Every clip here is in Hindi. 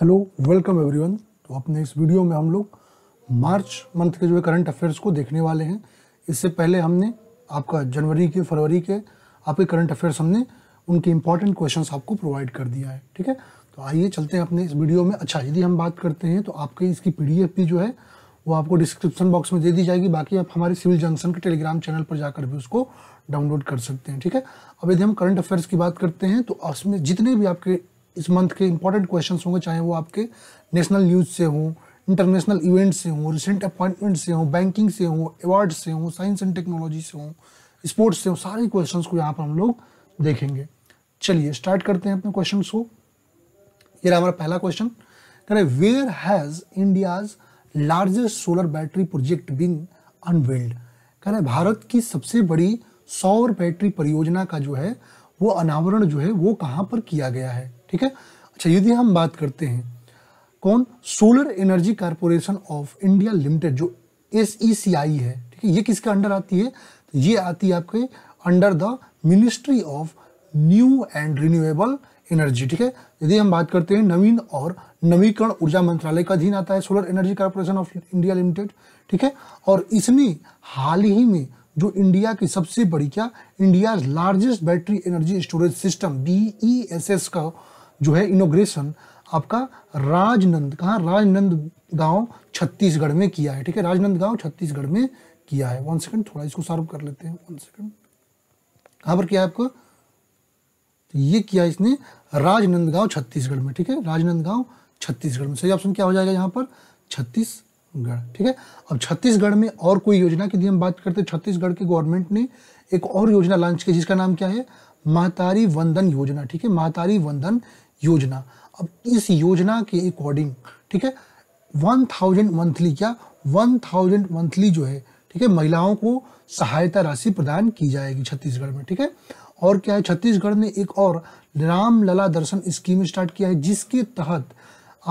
हेलो वेलकम एवरीवन तो अपने इस वीडियो में हम लोग मार्च मंथ के जो है करंट अफेयर्स को देखने वाले हैं इससे पहले हमने आपका जनवरी के फरवरी के आपके करंट अफेयर्स हमने उनके इंपॉर्टेंट क्वेश्चंस आपको प्रोवाइड कर दिया है ठीक है तो आइए चलते हैं अपने इस वीडियो में अच्छा यदि हम बात करते हैं तो आपके इसकी पी भी जो है वो आपको डिस्क्रिप्शन बॉक्स में दे दी जाएगी बाकी आप हमारे सिविल जंक्शन के टेलीग्राम चैनल पर जाकर भी उसको डाउनलोड कर सकते हैं ठीक है अब यदि हम करंट अफेयर्स की बात करते हैं तो उसमें जितने भी आपके इस मंथ के इंपॉर्टेंट क्वेश्चन होंगे चाहे वो आपके नेशनल न्यूज़ से हों इंटरनेशनल इवेंट से हों रिसेंट अपॉइंटमेंट से हों बैंकिंग से हों अवार्ड से हों साइंस एंड टेक्नोलॉजी से हों स्पोर्ट्स से हों सारे क्वेश्चन को यहाँ पर हम लोग देखेंगे चलिए स्टार्ट करते हैं अपने क्वेश्चन को ये रहा हमारा पहला क्वेश्चन कह रहे where has India's largest solar battery project been unveiled कह रहे भारत की सबसे बड़ी सौर बैटरी परियोजना का जो है वो अनावरण जो है वो कहाँ पर किया गया है ठीक है अच्छा यदि हम बात करते हैं कौन solar energy corporation of India limited जो एस e है ठीक है ये किसके अंडर आती है तो ये आती है आपके under the ministry of new and renewable energy ठीक है यदि हम बात करते हैं नवीन और नवीकरण ऊर्जा मंत्रालय का अधीन आता है solar energy corporation of India limited ठीक है और इसने हाल ही में जो इंडिया की सबसे बड़ी क्या India largest battery energy storage system B E S S का जो है इनोग्रेशन आपका राजनंद कहा राजनंद गांव छत्तीसगढ़ में किया है ठीक है राजनंद गांव छत्तीसगढ़ में किया है वन सेकंड थोड़ा इसको सॉल्व कर लेते हैं वन सेकंड कहां पर किया है आपको तो ये किया इसने राजनंदगांव छत्तीसगढ़ में ठीक है राजनंदगांव छत्तीसगढ़ में सही ऑप्शन क्या हो जाएगा यहाँ पर छत्तीसगढ़ ठीक है अब छत्तीसगढ़ में और कोई योजना की हम बात करते हैं छत्तीसगढ़ के गवर्नमेंट ने एक और योजना लॉन्च की जिसका नाम क्या है महातारी वंदन योजना ठीक है महातारी वंदन योजना अब इस योजना के अकॉर्डिंग ठीक है वन थाउजेंड मंथली क्या वन थाउजेंड मंथली जो है ठीक है महिलाओं को सहायता राशि प्रदान की जाएगी छत्तीसगढ़ में ठीक है और क्या है छत्तीसगढ़ ने एक और राम लला दर्शन स्कीम स्टार्ट किया है जिसके तहत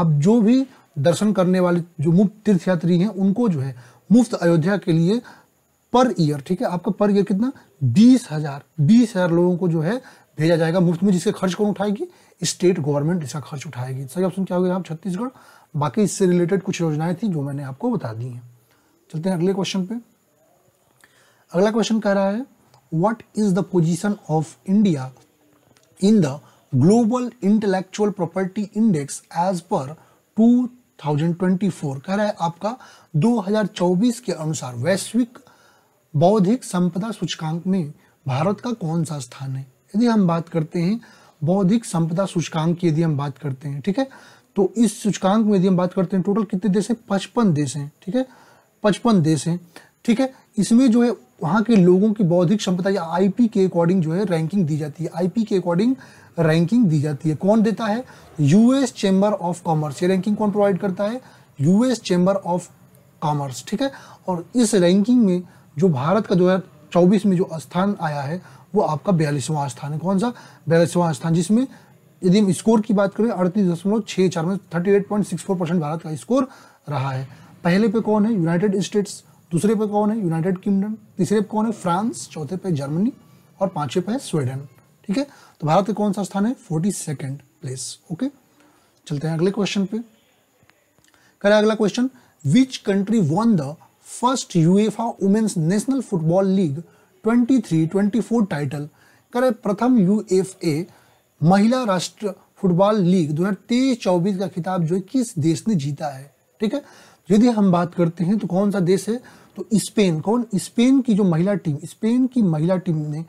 अब जो भी दर्शन करने वाले जो मुफ्त तीर्थयात्री हैं उनको जो है मुफ्त अयोध्या के लिए पर ईयर ठीक है आपका पर ईयर कितना बीस हजार बीस हजार लोगों को जो है भेजा जाएगा मुफ्त में जिसके खर्च कौन उठाएगी स्टेट गवर्नमेंट इसका खर्च उठाएगी सही ऑप्शन क्या हो गया आप छत्तीसगढ़ बाकी इससे रिलेटेड कुछ योजनाएं थी जो मैंने आपको बता दी हैं चलते हैं अगले क्वेश्चन पे अगला क्वेश्चन कह रहा है what is the position of India in the global intellectual property index as पर 2024 कह रहा है आपका 2024 के अनुसार वैश्विक बौद्धिक संपदा सूचकांक में भारत का कौन सा स्थान है यदि हम बात करते हैं बौद्धिक संपदा सूचकांक की यदि हम बात करते हैं ठीक है तो इस सूचकांक में यदि हम बात करते हैं टोटल कितने देश हैं पचपन देश हैं ठीक है पचपन देश हैं ठीक है इसमें जो है वहाँ के लोगों की बौद्धिक क्षमता या आईपी के अकॉर्डिंग जो है रैंकिंग दी जाती है आईपी के अकॉर्डिंग रैंकिंग दी जाती है कौन देता है यूएस चैम्बर ऑफ कॉमर्स ये रैंकिंग कौन प्रोवाइड करता है यूएस चैम्बर ऑफ कॉमर्स ठीक है और इस रैंकिंग में जो भारत का दो हज़ार चौबीस में जो स्थान आया है वो आपका बयालीसवां स्थान है कौन सा बयालीसवां स्थान जिसमें यदि हम स्कोर की बात करें अड़तीस दशमलव छः चार में thirty eight point six four percent Bharat का स्कोर रहा है पहले पे कौन है यूनाइटेड स्टेट्स दूसरे पे कौन है यूनाइटेड किंगडम तीसरे पे कौन है फ्रांस चौथे पे जर्मनी और पांचवे पे है स्वीडन ठीक है तो भारत का कौन सा स्थान है फोर्टी सेकेंड प्लेस ओके चलते हैं अगले क्वेश्चन पे करें अगला question which country won the first UEFA women's national football league 23, 24 title करें प्रथम यूएफए महिला राष्ट्र फुटबॉल लीग दो हज़ार का खिताब जो है किस देश ने जीता है ठीक है यदि हम बात करते हैं तो कौन सा देश है तो स्पेन कौन स्पेन की जो महिला टीम स्पेन की महिला टीम ने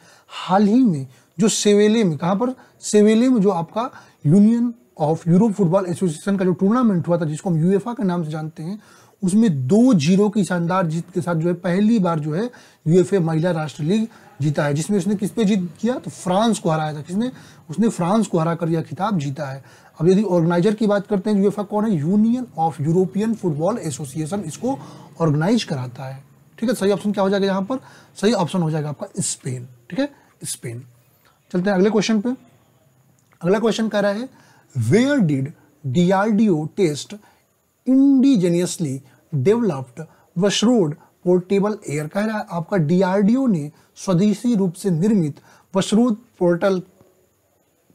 हाल ही में जो सेवेले में कहाँ पर सेवेले में जो आपका union of Europe football association का जो टूर्नामेंट हुआ था जिसको हम यूएफा के नाम से जानते हैं उसमें दो जीरो की शानदार जीत के साथ जो है पहली बार जो है यूएफए महिला राष्ट्र लीग जीता है जिसमें उसने किस पे जीत किया तो फ्रांस को हराया था किसने उसने फ्रांस को हरा कर यह खिताब जीता है अब यदि ऑर्गेनाइजर की बात करते हैं यूएफए तो कौन है union of European football association इसको ऑर्गेनाइज कराता है ठीक है सही ऑप्शन क्या हो जाएगा यहाँ पर सही ऑप्शन हो जाएगा आपका स्पेन ठीक है स्पेन चलते हैं अगले क्वेश्चन पे अगला क्वेश्चन कह रहा है where did DRDO test indigenously developed VSHORAD portable air कह रहा है आपका डीआरडीओ ने स्वदेशी रूप से निर्मित वशरोड पोर्टल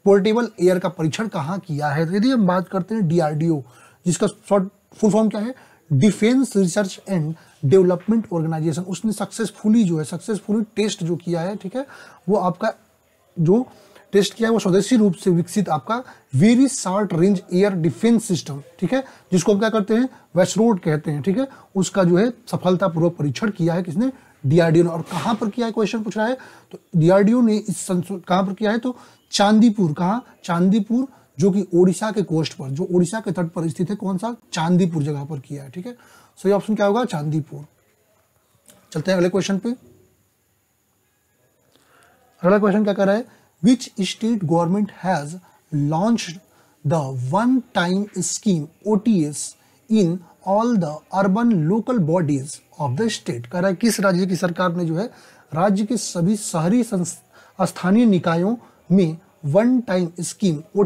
पोर्टेबल एयर का परीक्षण कहाँ किया है यदि हम बात करते हैं डीआरडीओ जिसका शॉर्ट फुल फॉर्म क्या है defence research and development organisation उसने सक्सेसफुली जो है सक्सेसफुली टेस्ट जो किया है ठीक है वो आपका जो टेस्ट किया है वो स्वदेशी रूप से विकसित आपका very short range air defence system ठीक है जिसको हम क्या करते हैं वैश्रोड कहते हैं ठीक है उसका जो है सफलतापूर्वक परीक्षण किया है किसने डीआरडीओ ने और कहाँ पर किया है क्वेश्चन पूछ रहा है तो डीआरडीओ ने इस कहाँ पर किया है तो चांदीपुर कहाँ चांदीपुर जो कि ओडिशा के कोस्ट पर जो ओडिशा के तट पर स्थित है कौन सा चांदीपुर जगह पर किया है ठीक है सही ऑप्शन क्या होगा चांदीपुर चलते हैं अगले क्वेश्चन पे अगला क्वेश्चन क्या कर रहा है which state government has launched the one-time scheme OTS in all the urban local bodies of the state कह रहा है किस राज्य की सरकार ने जो है राज्य के सभी शहरी स्थानीय निकायों में वन टाइम स्कीम ओ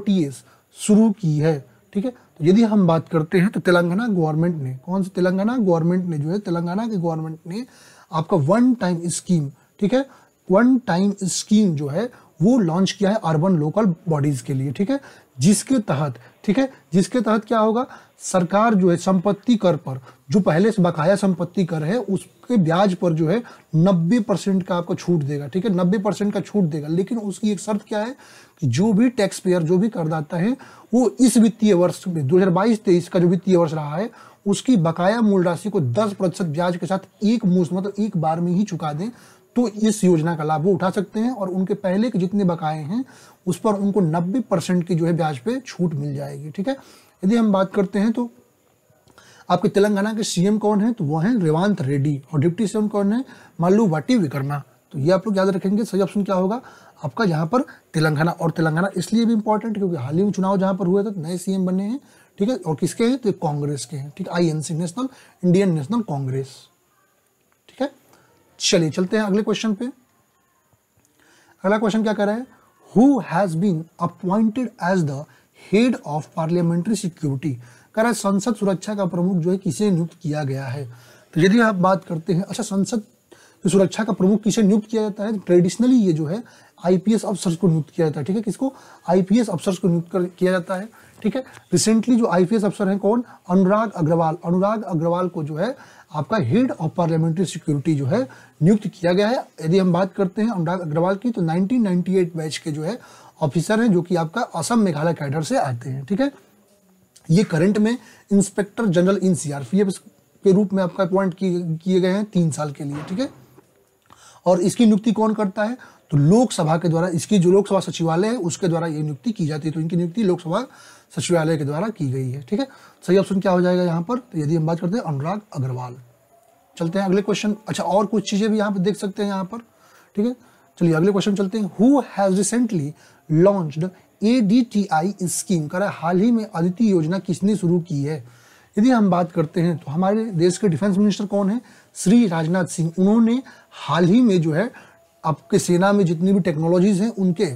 शुरू की है ठीक है तो यदि हम बात करते हैं तो तेलंगाना गवर्नमेंट ने कौन से तेलंगाना गवर्नमेंट ने जो है तेलंगाना के गवर्नमेंट ने आपका वन टाइम स्कीम ठीक है वन टाइम स्कीम जो है वो लॉन्च किया है अर्बन लोकल बॉडीज़ के लिए ठीक है जिसके तहत ठीक है जिसके तहत क्या होगा सरकार जो है संपत्ति कर पर जो पहले से बकाया संपत्ति कर है उसके ब्याज पर जो है 90 परसेंट का आपको छूट देगा ठीक है 90 परसेंट का छूट देगा लेकिन उसकी एक शर्त क्या है कि जो भी टैक्स पेयर जो भी करदाता है वो इस वित्तीय वर्ष में दो हज़ार का जो वित्तीय वर्ष रहा है उसकी बकाया मूल राशि को दस प्रतिशत ब्याज के साथ एक मुश्त मतलब एक बार में ही चुका दें तो इस योजना का लाभ वो उठा सकते हैं और उनके पहले के जितने बकाए हैं उस पर उनको 90 परसेंट की जो है ब्याज पे छूट मिल जाएगी ठीक है यदि हम बात करते हैं तो आपके तेलंगाना के सीएम कौन है तो वो है रेवांत रेड्डी और डिप्टी सीएम कौन है मालू वाटी विकर्मा तो ये आप लोग याद रखेंगे सही ऑप्शन क्या होगा आपका यहाँ पर तेलंगाना और तेलंगाना इसलिए भी इंपॉर्टेंट क्योंकि हाल ही में चुनाव जहाँ पर हुए थे नए सीएम बने हैं ठीक है और किसके हैं तो कांग्रेस के हैं ठीक है आई नेशनल इंडियन नेशनल कांग्रेस ठीक है चलिए चलते हैं अगले क्वेश्चन पे अगला क्वेश्चन क्या कर रहा है who has been appointed as the head of parliamentary security कर संसद सुरक्षा का प्रमुख जो है किसे नियुक्त किया गया है तो यदि आप बात करते हैं अच्छा संसद तो सुरक्षा का प्रमुख किसे नियुक्त किया जाता है ट्रेडिशनली ये जो है आईपीएस अफसर को नियुक्त किया जाता है ठीक है किसको आईपीएस अफसर को नियुक्त किया जाता है ठीक है रिसेंटली जो आईपीएस अफसर हैं कौन अनुराग अग्रवाल अनुराग अग्रवाल को जो है आपका हेड ऑफ पार्लियामेंट्री सिक्योरिटी जो है नियुक्त किया गया है यदि हम बात करते हैं अनुराग अग्रवाल की तो 1998 बैच के जो है ऑफिसर हैं जो कि आपका असम मेघालय कैडर से आते हैं ठीक है ये करंट में इंस्पेक्टर जनरल इन सीआरपीएफ के रूप में आपका अपॉइंट किए गए हैं तीन साल के लिए ठीक है और इसकी नियुक्ति कौन करता है तो लोकसभा के द्वारा इसकी जो लोकसभा सचिवालय है उसके द्वारा ये नियुक्ति की जाती है तो इनकी नियुक्ति लोकसभा सचिवालय के द्वारा की गई है ठीक है सही ऑप्शन क्या हो जाएगा यहाँ पर तो यदि हम बात करते हैं अनुराग अग्रवाल चलते हैं अगले क्वेश्चन अच्छा और कुछ चीज़ें भी यहाँ पर देख सकते हैं यहाँ पर ठीक है चलिए अगले क्वेश्चन चलते हैं who has recently launch A D T I scheme करा हाल ही में अदिति योजना किसने शुरू की है यदि हम बात करते हैं तो हमारे देश के डिफेंस मिनिस्टर कौन है श्री राजनाथ सिंह उन्होंने हाल ही में जो है आपके सेना में जितनी भी टेक्नोलॉजीज हैं उनके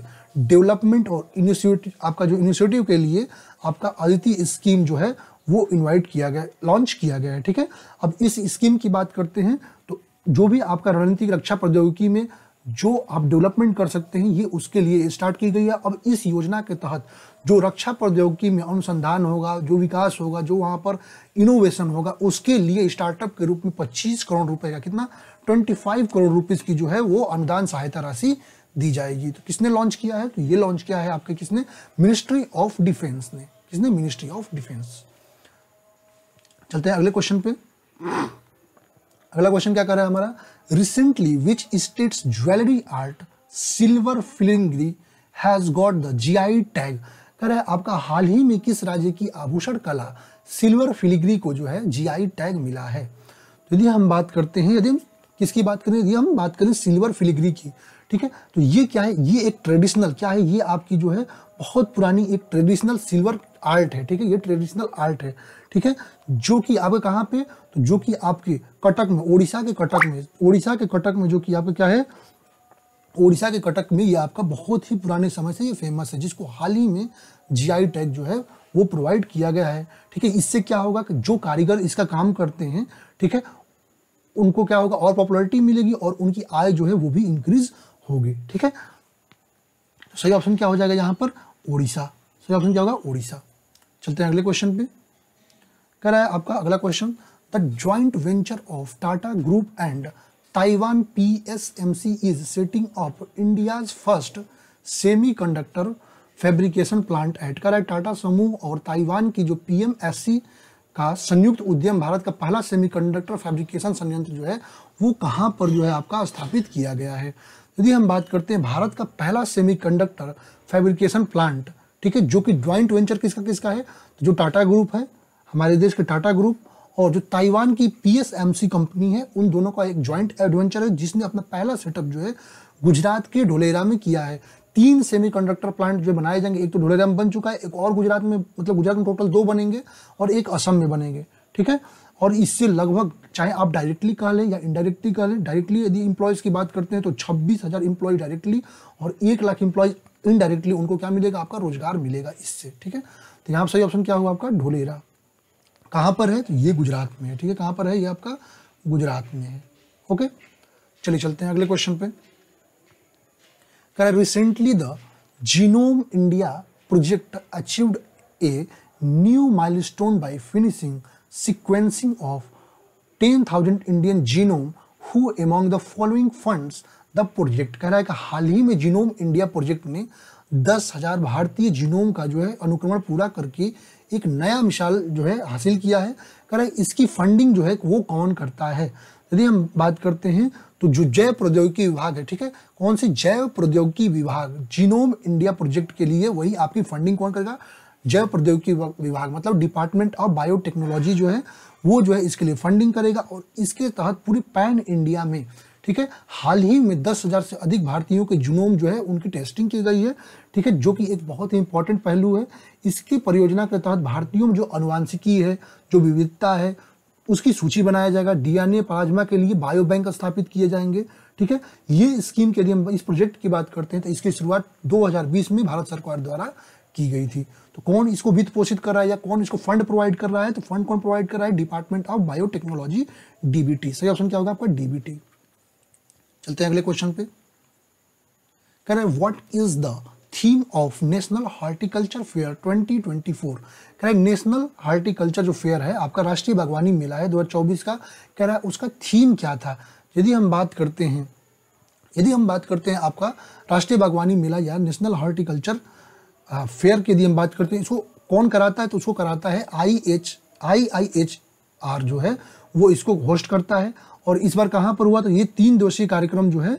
डेवलपमेंट और इनिशिएटिव आपका जो इनिशिएटिव के लिए आपका अदिति स्कीम जो है वो इनवाइट किया गया लॉन्च किया गया है ठीक है अब इस स्कीम की बात करते हैं तो जो भी आपका रणनीतिक रक्षा प्रौद्योगिकी में जो आप डेवलपमेंट कर सकते हैं ये उसके लिए स्टार्ट की गई है अब इस योजना के तहत जो रक्षा प्रौद्योगिकी में अनुसंधान होगा जो विकास होगा जो वहाँ पर इनोवेशन होगा उसके लिए स्टार्टअप के रूप में 25 करोड़ रुपए का कितना 25 करोड़ रुपीस की जो है वो अनुदान सहायता राशि दी जाएगी तो किसने लॉन्च किया है तो ये लॉन्च किया है आपके किसने मिनिस्ट्री ऑफ डिफेंस ने is the ministry of defence चलते हैं अगले क्वेश्चन पे अगला क्वेश्चन क्या कर रहा है हमारा recently which states jewellery art silver filigree has got the GI tag कर रहा है आपका हाल ही में किस राज्य की आभूषण कला सिल्वर फिलिग्री को जो है जीआई टैग मिला है तो यदि हम बात करते हैं यदि किसकी बात करें यदि हम बात करें सिल्वर फिलिग्री की ठीक है तो ये क्या है ये एक ट्रेडिशनल क्या है ये आपकी जो है बहुत पुरानी एक ट्रेडिशनल सिल्वर आर्ट है ठीक है ये ट्रेडिशनल आर्ट है ठीक है जो कि आपके कहाँ पे तो जो कि आपके कटक में ओडिशा के कटक में ओडिशा के कटक में जो कि आपका क्या है ओडिशा के कटक में ये आपका बहुत ही पुराने समय से ये फेमस है जिसको हाल ही में जीआई टैग जो है वो प्रोवाइड किया गया है ठीक है इससे क्या होगा कि जो कारीगर इसका काम करते हैं ठीक है उनको क्या होगा और पॉपुलरिटी मिलेगी और उनकी आय जो है वो भी इंक्रीज होगी ठीक है तो सही ऑप्शन क्या हो जाएगा यहाँ पर ओडिशा सही ऑप्शन क्या होगा ओडिशा चलते हैं अगले क्वेश्चन पे कह रहा है आपका अगला question the joint venture of Tata group and Taiwan P S M C is setting up India first semiconductor fabrication plant at कर टाटा समूह और ताइवान की जो पी एम एस सी का संयुक्त उद्यम भारत का पहला सेमीकंडक्टर फैब्रिकेशन संयंत्र जो है वो कहाँ पर जो है आपका स्थापित किया गया है यदि हम बात करते हैं भारत का पहला सेमीकंडक्टर फैब्रिकेशन प्लांट ठीक है जो कि ज्वाइंट वेंचर किसका किसका है तो जो टाटा ग्रुप है हमारे देश के टाटा ग्रुप और जो ताइवान की पीएसएमसी कंपनी है उन दोनों का एक ज्वाइंट एडवेंचर है जिसने अपना पहला सेटअप जो है गुजरात के ढोलेरा में किया है तीन सेमीकंडक्टर प्लांट जो बनाए जाएंगे एक तो ढोलेरा में बन चुका है एक और गुजरात में मतलब गुजरात में टोटल दो बनेंगे और एक असम में बनेंगे ठीक है और इससे लगभग चाहे आप डायरेक्टली कह लें या इनडायरेक्टली कह लें डायरेक्टली यदि इंप्लॉयज की बात करते हैं तो छब्बीस हज़ार इंप्लॉयज डायरेक्टली और एक लाख इंप्लॉयज इनडायरेक्टली उनको क्या मिलेगा आपका रोजगार मिलेगा इससे ठीक है तो यहाँ सही ऑप्शन क्या हुआ आपका ढोलेरा कहाँ पर है तो ये गुजरात में है ठीक है कहाँ पर है ये आपका गुजरात में है ओके चलिए चलते हैं अगले क्वेश्चन पे कर recently the genome India project achieved a new milestone by finishing sequencing of ten thousand Indian genome who among the following funds the project कह रहा है कि हाल ही में जीनोम इंडिया प्रोजेक्ट ने दस हज़ार भारतीय जीनोम का जो है अनुक्रमण पूरा करके एक नया मिसाल जो है हासिल किया है कह रहा है इसकी फंडिंग जो है वो कौन करता है यदि हम बात करते हैं तो जो जैव प्रौद्योगिकी विभाग है ठीक है कौन से जैव प्रौद्योगिकी विभाग जीनोम इंडिया प्रोजेक्ट के लिए वही आपकी फंडिंग कौन करेगा जैव प्रौद्योगिकी विभाग मतलब डिपार्टमेंट ऑफ बायोटेक्नोलॉजी जो है वो जो है इसके लिए फंडिंग करेगा और इसके तहत पूरी पैन इंडिया में ठीक है हाल ही में दस हज़ार से अधिक भारतीयों के जुनोम जो है उनकी टेस्टिंग की गई है ठीक है जो कि एक बहुत ही इंपॉर्टेंट पहलू है इसकी परियोजना के तहत भारतीयों में जो अनुवांशिकी है जो विविधता है उसकी सूची बनाया जाएगा डीएनए प्लाज्मा के लिए बायो बैंक स्थापित किए जाएंगे ठीक है ये स्कीम के लिए हम इस प्रोजेक्ट की बात करते हैं तो इसकी शुरुआत 2020 में भारत सरकार द्वारा की गई थी तो कौन इसको वित्त पोषित कर रहा है या कौन इसको फंड प्रोवाइड कर रहा है तो फंड कौन प्रोवाइड कर रहा है डिपार्टमेंट ऑफ बायोटेक्नोलॉजी डीबीटी सही ऑप्शन क्या होगा आपका डीबीटी चलते हैं अगले क्वेश्चन पे कह रहे what is the theme of national horticulture fair 2024 कह रहा है नेशनल हॉर्टिकल्चर जो फेयर है आपका राष्ट्रीय बागवानी मेला है 2024 का कह रहा है उसका थीम क्या था यदि हम बात करते हैं यदि हम बात करते हैं आपका राष्ट्रीय बागवानी मेला या नेशनल हॉर्टिकल्चर फेयर की यदि हम बात करते हैं इसको कौन कराता है तो उसको कराता है I H I I H R जो है वो इसको होस्ट करता है और इस बार कहाँ पर हुआ तो ये तीन दिवसीय कार्यक्रम जो है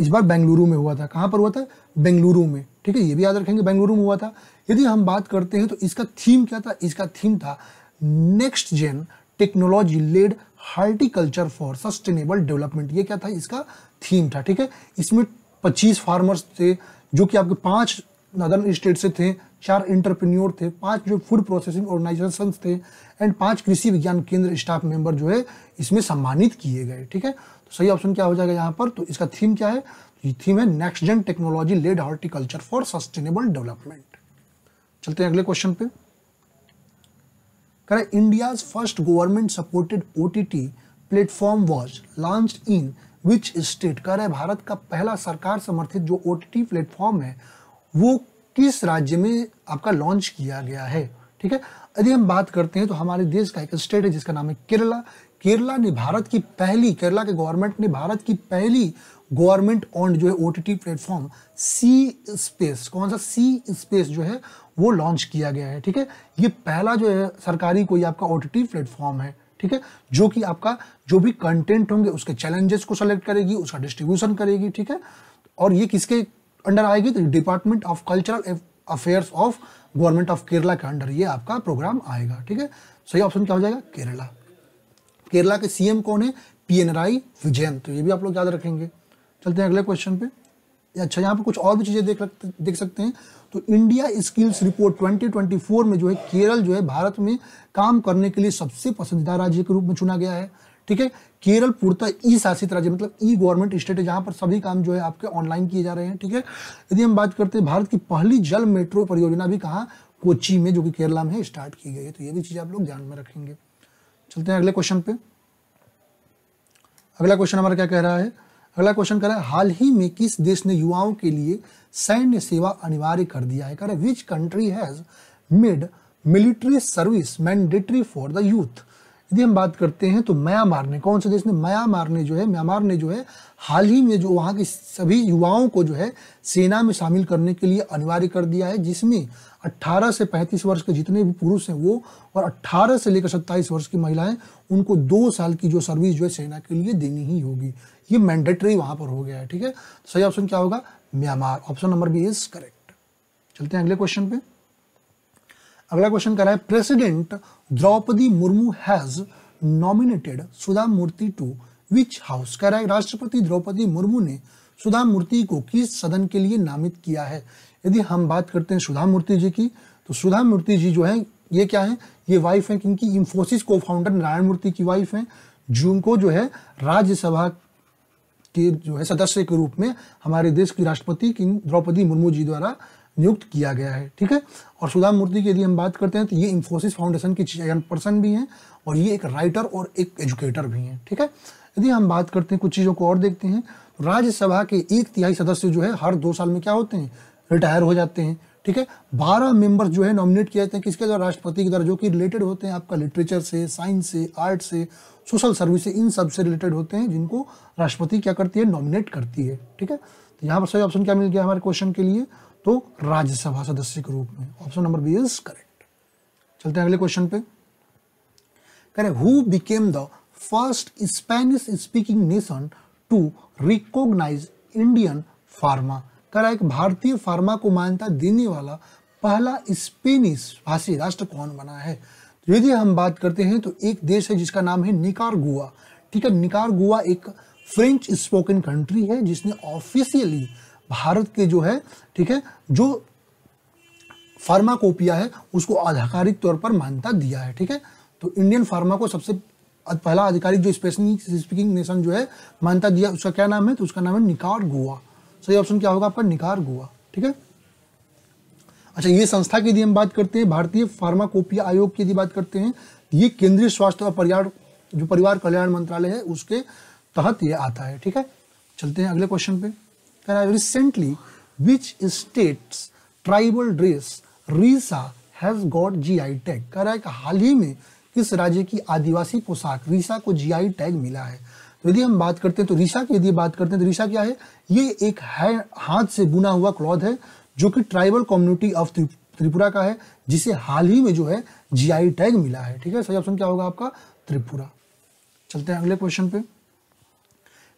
इस बार बेंगलुरु में हुआ था कहाँ पर हुआ था बेंगलुरु में ठीक है ये भी याद रखेंगे बेंगलुरु में हुआ था यदि हम बात करते हैं तो इसका थीम क्या था इसका थीम था next gen technology led horticulture for sustainable development ये क्या था इसका थीम था ठीक है इसमें 25 फार्मर्स थे जो कि आपके पांच नदर्न स्टेट से थे चार इंटरप्रेन्योर थे पांच जो फूड प्रोसेसिंग ऑर्गेनाइजेशन थे एंड पांच कृषि विज्ञान केंद्र स्टाफ मेंबर जो है इसमें सम्मानित किए गए ठीक है तो सही ऑप्शन क्या हो जाएगा यहाँ पर तो इसका थीम क्या है तो ये थीम है next gen technology led horticulture for sustainable development चलते हैं अगले क्वेश्चन पे करें India first government supported O platform was launch in which state करें भारत का पहला सरकार समर्थित जो ओ प्लेटफॉर्म है वो किस राज्य में आपका लॉन्च किया गया है ठीक है यदि हम बात करते हैं तो हमारे देश का एक स्टेट है जिसका नाम है केरला केरला ने भारत की पहली केरला के गवर्नमेंट ने भारत की पहली गवर्नमेंट ऑन जो है O T T platform C space कौन सा सी स्पेस जो है वो लॉन्च किया गया है ठीक है ये पहला जो है सरकारी कोई आपका ओ टी टी प्लेटफॉर्म है ठीक है जो कि आपका जो भी कंटेंट होंगे उसके चैलेंजेस को सेलेक्ट करेगी उसका डिस्ट्रीब्यूशन करेगी ठीक है और ये किसके अंडर आएगी तो department of cultural affairs of government of Kerala के अंडर ये आपका प्रोग्राम आएगा ठीक है सही ऑप्शन क्या हो जाएगा केरला केरला के सीएम कौन है पी एन विजयन तो ये भी आप लोग याद रखेंगे चलते हैं अगले क्वेश्चन पे अच्छा यहाँ पे कुछ और भी चीज़ें देख देख सकते हैं तो इंडिया स्किल्स रिपोर्ट 2024 में जो है केरल जो है भारत में काम करने के लिए सबसे पसंदीदा राज्य के रूप में चुना गया है ठीक है केरल पूर्णतः ई शासित राज्य मतलब ई गवर्नमेंट स्टेट है जहां पर सभी काम जो है आपके ऑनलाइन किए जा रहे हैं ठीक है यदि हम बात करते हैं भारत की पहली जल मेट्रो परियोजना भी कहा कोची में जो कि केरला में स्टार्ट की गई है तो ये भी चीज़ आप लोग ध्यान में रखेंगे चलते हैं अगले क्वेश्चन पे अगला क्वेश्चन हमारा क्या कह रहा है अगला क्वेश्चन कह रहा है हाल ही में किस देश ने युवाओं के लिए सैन्य सेवा अनिवार्य कर दिया है कह रहा है which country has made military service mandatory for the youth यदि हम बात करते हैं तो म्यांमार ने कौन सा देश ने म्यांमार ने जो है म्यांमार ने जो है हाल ही में जो वहाँ के सभी युवाओं को जो है सेना में शामिल करने के लिए अनिवार्य कर दिया है जिसमें 18 से 35 वर्ष के जितने भी पुरुष हैं वो और 18 से लेकर 27 वर्ष की महिलाएं उनको दो साल की जो सर्विस जो है सेना के लिए देनी ही होगी ये मैंडेटरी वहाँ पर हो गया है ठीक है तो सही ऑप्शन क्या होगा Myanmar option number B is correct चलते हैं अगले क्वेश्चन पे अगला क्वेश्चन कह रहा है president Droupadi Murmu has nominated Sudha Murthy to which house कह रहा है राष्ट्रपति द्रौपदी मुर्मू ने सुधा मूर्ति को किस सदन के लिए नामित किया है यदि हम बात करते हैं सुधा मूर्ति जी की तो सुधा मूर्ति जी जो है ये क्या है ये वाइफ है क्योंकि इंफोसिस को फाउंडर नारायण मूर्ति की वाइफ है जिनको जो है राज्यसभा के जो है सदस्य के रूप में हमारे देश की राष्ट्रपति द्रौपदी मुर्मू जी द्वारा नियुक्त किया गया है ठीक है और सुधा मूर्ति की यदि हम बात करते हैं तो ये इन्फोसिस फाउंडेशन की चेयरपर्सन भी हैं और ये एक राइटर और एक एजुकेटर भी हैं ठीक है यदि हम बात करते हैं कुछ चीज़ों को और देखते हैं तो राज्यसभा के एक तिहाई सदस्य जो है हर दो साल में क्या होते हैं रिटायर हो जाते हैं ठीक है बारह मेंबर्स जो है नॉमिनेट किए जाते हैं किसके द्वारा राष्ट्रपति के द्वारा जो कि रिलेटेड होते हैं आपका लिटरेचर से साइंस से आर्ट से सोशल सर्विस से इन सब से रिलेटेड होते हैं जिनको राष्ट्रपति क्या करती है नॉमिनेट करती है ठीक है तो यहाँ पर सही ऑप्शन क्या मिल गया हमारे क्वेश्चन के लिए तो राज्यसभा सदस्य के रूप में option number B is correct चलते हैं अगले क्वेश्चन पे करे who became the first Spanish speaking nation to recognise Indian pharma करा एक भारतीय फार्मा को मान्यता देने वाला पहला स्पेनिश भाषी राष्ट्र कौन बना है तो यदि हम बात करते हैं तो एक देश है जिसका नाम है निकारगुआ ठीक है निकारगुआ एक फ्रेंच स्पोकन कंट्री है जिसने ऑफिशियली भारत के जो है ठीक है जो फार्माकोपिया है उसको आधिकारिक तौर पर मान्यता दिया है ठीक है तो इंडियन फार्मा को सबसे पहला आधिकारिक जो स्पीकिंग नेशन जो है मान्यता दिया उसका क्या नाम है तो उसका नाम है निकार गोवा सही ऑप्शन क्या होगा आपका निकार गोवा ठीक है अच्छा ये संस्था की यदि हम बात करते हैं भारतीय फार्माकोपिया आयोग की यदि बात करते हैं ये केंद्रीय स्वास्थ्य और परिवार जो परिवार कल्याण मंत्रालय है उसके तहत ये आता है ठीक है चलते हैं अगले क्वेश्चन पे that I recently which states tribal dress Risa has got GI tag. कह रहा है कि हाल ही में किस राज्य की आदिवासी पोशाक रीसा को आई टैग मिला है तो यदि हम बात करते हैं तो रीसा की यदि बात करते हैं तो रीसा क्या है ये एक है हाथ से बुना हुआ क्लॉथ है जो कि ट्राइबल कम्युनिटी ऑफ त्रिपुरा का है जिसे हाल ही में जो है जीआई टैग मिला है ठीक है सही ऑप्शन क्या होगा आपका त्रिपुरा चलते हैं अगले क्वेश्चन पे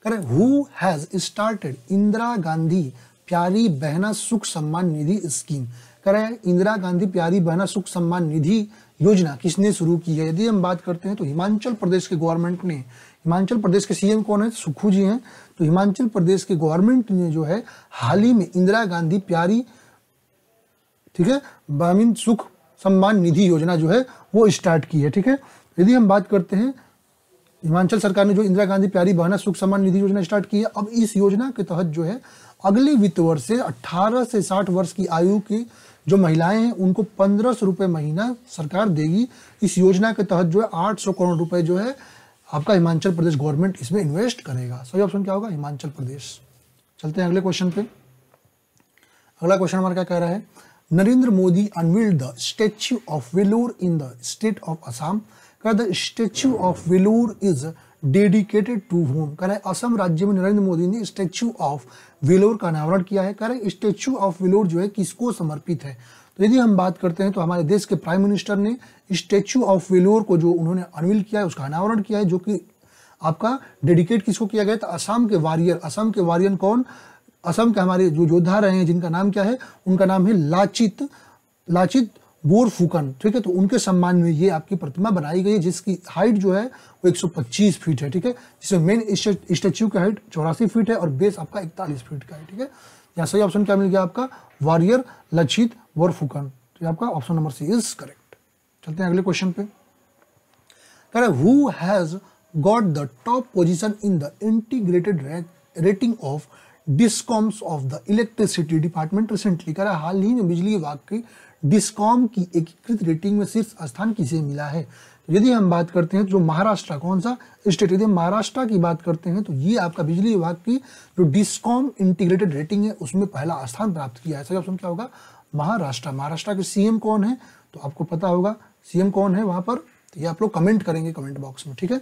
करें who has started Indira Gandhi Pyari Behna सुख सम्मान निधि स्कीम करें इंदिरा गांधी प्यारी बहना सुख सम्मान निधि योजना किसने शुरू की है यदि हम बात करते हैं तो हिमाचल प्रदेश के गवर्नमेंट ने हिमाचल प्रदेश के सीएम कौन है सुखू जी हैं तो हिमाचल प्रदेश के गवर्नमेंट ने जो है हाल ही में इंदिरा गांधी प्यारी ठीक है बामीन सुख सम्मान निधि योजना जो है वो स्टार्ट की है ठीक है यदि हम बात करते हैं हिमाचल सरकार ने जो इंदिरा गांधी प्यारी बहना सुख सम्मान निधि योजना स्टार्ट की है अब इस योजना के तहत जो है अगले वित्त वर्ष से 18 से 60 वर्ष की आयु की जो महिलाएं हैं उनको पंद्रह सौ रुपये महीना सरकार देगी इस योजना के तहत जो है आठ सौ करोड़ रुपए जो है आपका हिमाचल प्रदेश गवर्नमेंट इसमें इन्वेस्ट करेगा सही ऑप्शन क्या होगा हिमाचल प्रदेश चलते हैं अगले क्वेश्चन पे अगला क्वेश्चन हमारा क्या कह रहा है Narendra Modi unveiled the statue of valour in the state of Assam कह the statue of valour is dedicated to whom कह रहे असम राज्य में नरेंद्र मोदी ने स्टैच्यू ऑफ वेलोर का अनावरण किया है कह रहे स्टैच्यू ऑफ वेलोर जो है किसको समर्पित है तो यदि हम बात करते हैं तो हमारे देश के प्राइम मिनिस्टर ने स्टेच्यू ऑफ वेलोर को जो उन्होंने अनविल किया है उसका अनावरण किया है जो कि आपका डेडिकेट किसको किया गया था असम के वारियर असम के वारियर कौन असम के हमारे जो योद्धा रहे हैं जिनका नाम क्या है उनका नाम है लाचित लाचित बोर फूकन ठीक है तो उनके सम्मान में ये आपकी प्रतिमा बनाई गई है जिसकी हाइट जो है वो 125 फीट है ठीक है जिसमें मेन स्टेच्यू की हाइट चौरासी फीट है और बेस आपका इकतालीस फीट का है ठीक है यहाँ सही ऑप्शन क्या मिल गया आपका वॉरियर लचित वोर फूकन तो आपका option number C is correct चलते हैं अगले क्वेश्चन पे कह रहे who has got the top position in the integrated rating of discoms of the electricity department recently कह रहा हाल ही में बिजली विभाग की डिस्कॉम की एकीकृत रेटिंग में शीर्ष स्थान किसे मिला है यदि हम बात करते हैं तो जो महाराष्ट्र कौन सा स्टेट यदि महाराष्ट्र की बात करते हैं तो ये आपका बिजली विभाग की जो डिस्कॉम इंटीग्रेटेड रेटिंग है उसमें पहला स्थान प्राप्त किया है सही ऑप्शन क्या होगा महाराष्ट्र महाराष्ट्र के सीएम कौन है तो आपको पता होगा सीएम कौन है वहां पर तो ये आप लोग कमेंट करेंगे कमेंट बॉक्स में ठीक है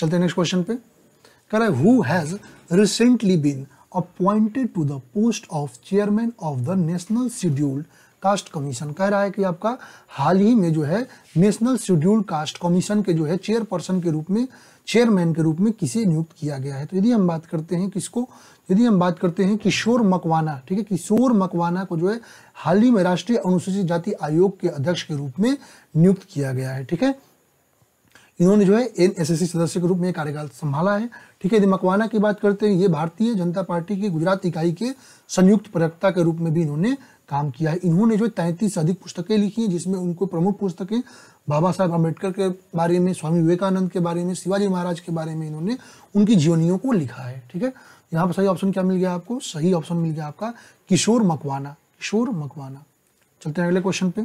चलते हैं नेक्स्ट क्वेश्चन पे कह रहा है who has recently been appointed to the post of chairman of the national scheduled caste commission कह रहा है कि आपका हाल ही में जो है नेशनल शेड्यूल्ड कास्ट कमीशन के जो है चेयरपर्सन के रूप में चेयरमैन के रूप में किसे नियुक्त किया गया है तो यदि हम बात करते हैं किसको यदि हम बात करते हैं किशोर मकवाना ठीक है किशोर मकवाना को जो है हाल ही में राष्ट्रीय अनुसूचित जाति आयोग के अध्यक्ष के रूप में नियुक्त किया गया है ठीक है इन्होंने जो है एन सदस्य के रूप में कार्यकाल संभाला है ठीक है यदि मकवाना की बात करते हैं ये भारतीय जनता पार्टी की गुजरात इकाई के संयुक्त प्रवक्ता के रूप में भी इन्होंने काम किया है इन्होंने जो है तैंतीस अधिक पुस्तकें लिखी हैं जिसमें उनको प्रमुख पुस्तकें बाबा साहब अम्बेडकर के बारे में स्वामी विवेकानंद के बारे में शिवाजी महाराज के बारे में इन्होंने उनकी जीवनियों को लिखा है ठीक है यहाँ पर सही ऑप्शन क्या मिल गया आपको सही ऑप्शन मिल गया आपका किशोर मकवाना किशोर मकवाना चलते हैं अगले क्वेश्चन पे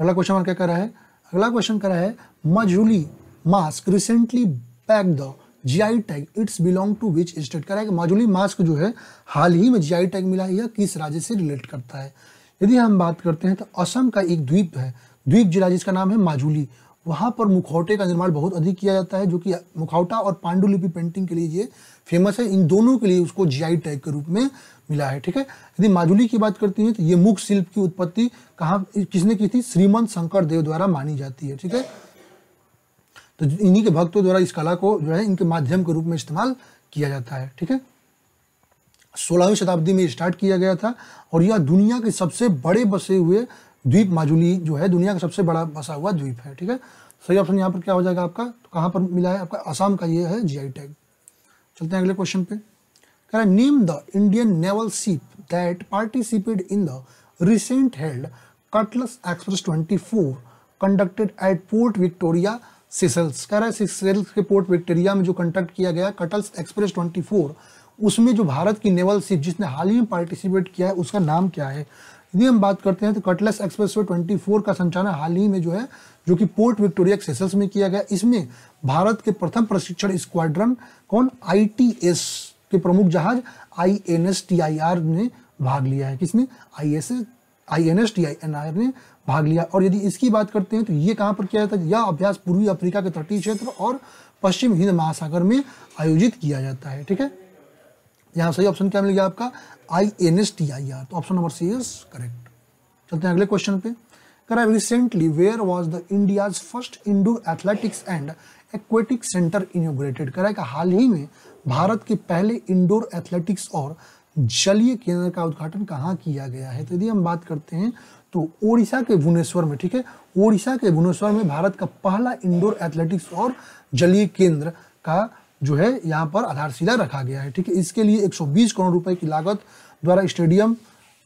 अगला क्वेश्चन क्या कह रहा है अगला क्वेश्चन करा है Majuli mask recently back the GI tag its belong to which state करा है कि माजुली मास्क जो है हाल ही में जीआई टैग मिला है या किस राज्य से रिलेट करता है यदि हम बात करते हैं तो असम का एक द्वीप है द्वीप जिला जिसका नाम है माजुली वहाँ पर मुखौटे का निर्माण बहुत अधिक किया जाता है जो कि मुखौटा और पांडुलिपि पेंटिंग के लिए ये फेमस है इन दोनों के लिए उसको जीआई टैग के रूप में मिला है ठीक है यदि माजुली की बात करती हैं तो ये मुख शिल्प की उत्पत्ति कहाँ किसने की थी श्रीमंत शंकर देव द्वारा मानी जाती है ठीक है तो इन्हीं के भक्तों द्वारा इस कला को जो है इनके माध्यम के रूप में इस्तेमाल किया जाता है ठीक है सोलहवीं शताब्दी में स्टार्ट किया गया था और यह दुनिया के सबसे बड़े बसे हुए द्वीप माजुली जो है दुनिया का सबसे बड़ा बसा हुआ द्वीप है ठीक है सही ऑप्शन यहाँ पर क्या हो जाएगा आपका तो कहाँ पर मिला है आपका आसाम का ये है जीआई टैग चलते हैं अगले क्वेश्चन पे कह रहा है name the Indian naval ship that participate in the recent held cutlass express 24 conducted at port Victoria Seychelles कह रहा है सिसल्स के पोर्ट विक्टोरिया में जो कंडक्ट किया गया कटल्स एक्सप्रेस 24 उसमें जो भारत की नेवल सीप जिसने हाल ही में पार्टिसिपेट किया है उसका नाम क्या है यदि हम बात करते हैं तो कटलेस एक्सप्रेस वे ट्वेंटी का संचालन हाल ही में जो है जो कि पोर्ट विक्टोरिया सेसल्स में किया गया इसमें भारत के प्रथम प्रशिक्षण स्क्वाड्रन कौन आई के प्रमुख जहाज I N S T I R ने भाग लिया है किसने I S I N S T I N R ने भाग लिया और यदि इसकी बात करते हैं तो ये कहाँ पर किया जाता है यह अभ्यास पूर्वी अफ्रीका के तटीय क्षेत्र और पश्चिम हिंद महासागर में आयोजित किया जाता है ठीक है यहाँ सही ऑप्शन क्या मिल गया आपका I N S T I R तो option number C is correct चलते हैं अगले क्वेश्चन पे करा recently where was the India first indoor athletics and aquatic centre inaugurated करा का हाल ही में भारत के पहले इंडोर एथलेटिक्स और जलीय केंद्र का उद्घाटन कहाँ किया गया है तो यदि हम बात करते हैं तो ओडिशा के भुवनेश्वर में ठीक है ओडिशा के भुवनेश्वर में भारत का पहला इंडोर एथलेटिक्स और जलीय केंद्र का जो है यहाँ पर आधारशिला रखा गया है ठीक है इसके लिए 120 करोड़ रुपए की लागत द्वारा स्टेडियम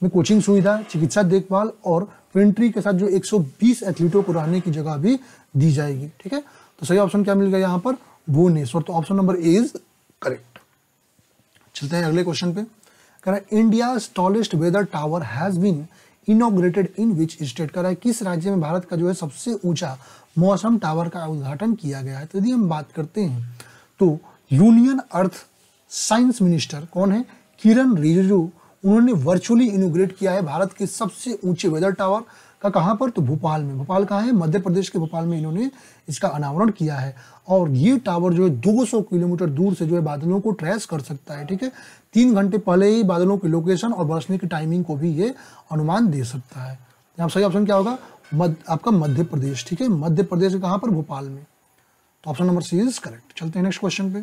में कोचिंग सुविधा चिकित्सा देखभाल और प्रिंट्री के साथ जो 120 एथलीटों को रहने की जगह भी दी जाएगी ठीक है तो सही ऑप्शन क्या मिल गया यहाँ पर भुवनेश्वर तो option number A is correct चलते हैं अगले क्वेश्चन पे कह रहा है India tallest weather tower has been inaugurated in which state कर रहा है किस राज्य में भारत का जो है सबसे ऊंचा मौसम टावर का उद्घाटन किया गया है तो यदि हम बात करते हैं तो यूनियन अर्थ साइंस मिनिस्टर कौन है किरण रिजिजू उन्होंने वर्चुअली इनोग्रेट किया है भारत के सबसे ऊंचे वेदर टावर का कहाँ पर तो भोपाल में भोपाल कहाँ है मध्य प्रदेश के भोपाल में इन्होंने इसका अनावरण किया है और ये टावर जो है 200 किलोमीटर दूर से जो है बादलों को ट्रेस कर सकता है ठीक है तीन घंटे पहले ही बादलों की लोकेशन और बरसने की टाइमिंग को भी ये अनुमान दे सकता है यहाँ सही ऑप्शन क्या होगा मद, आपका मध्य प्रदेश ठीक है मध्य प्रदेश कहाँ पर भोपाल में तो option number C is correct चलते हैं नेक्स्ट क्वेश्चन पे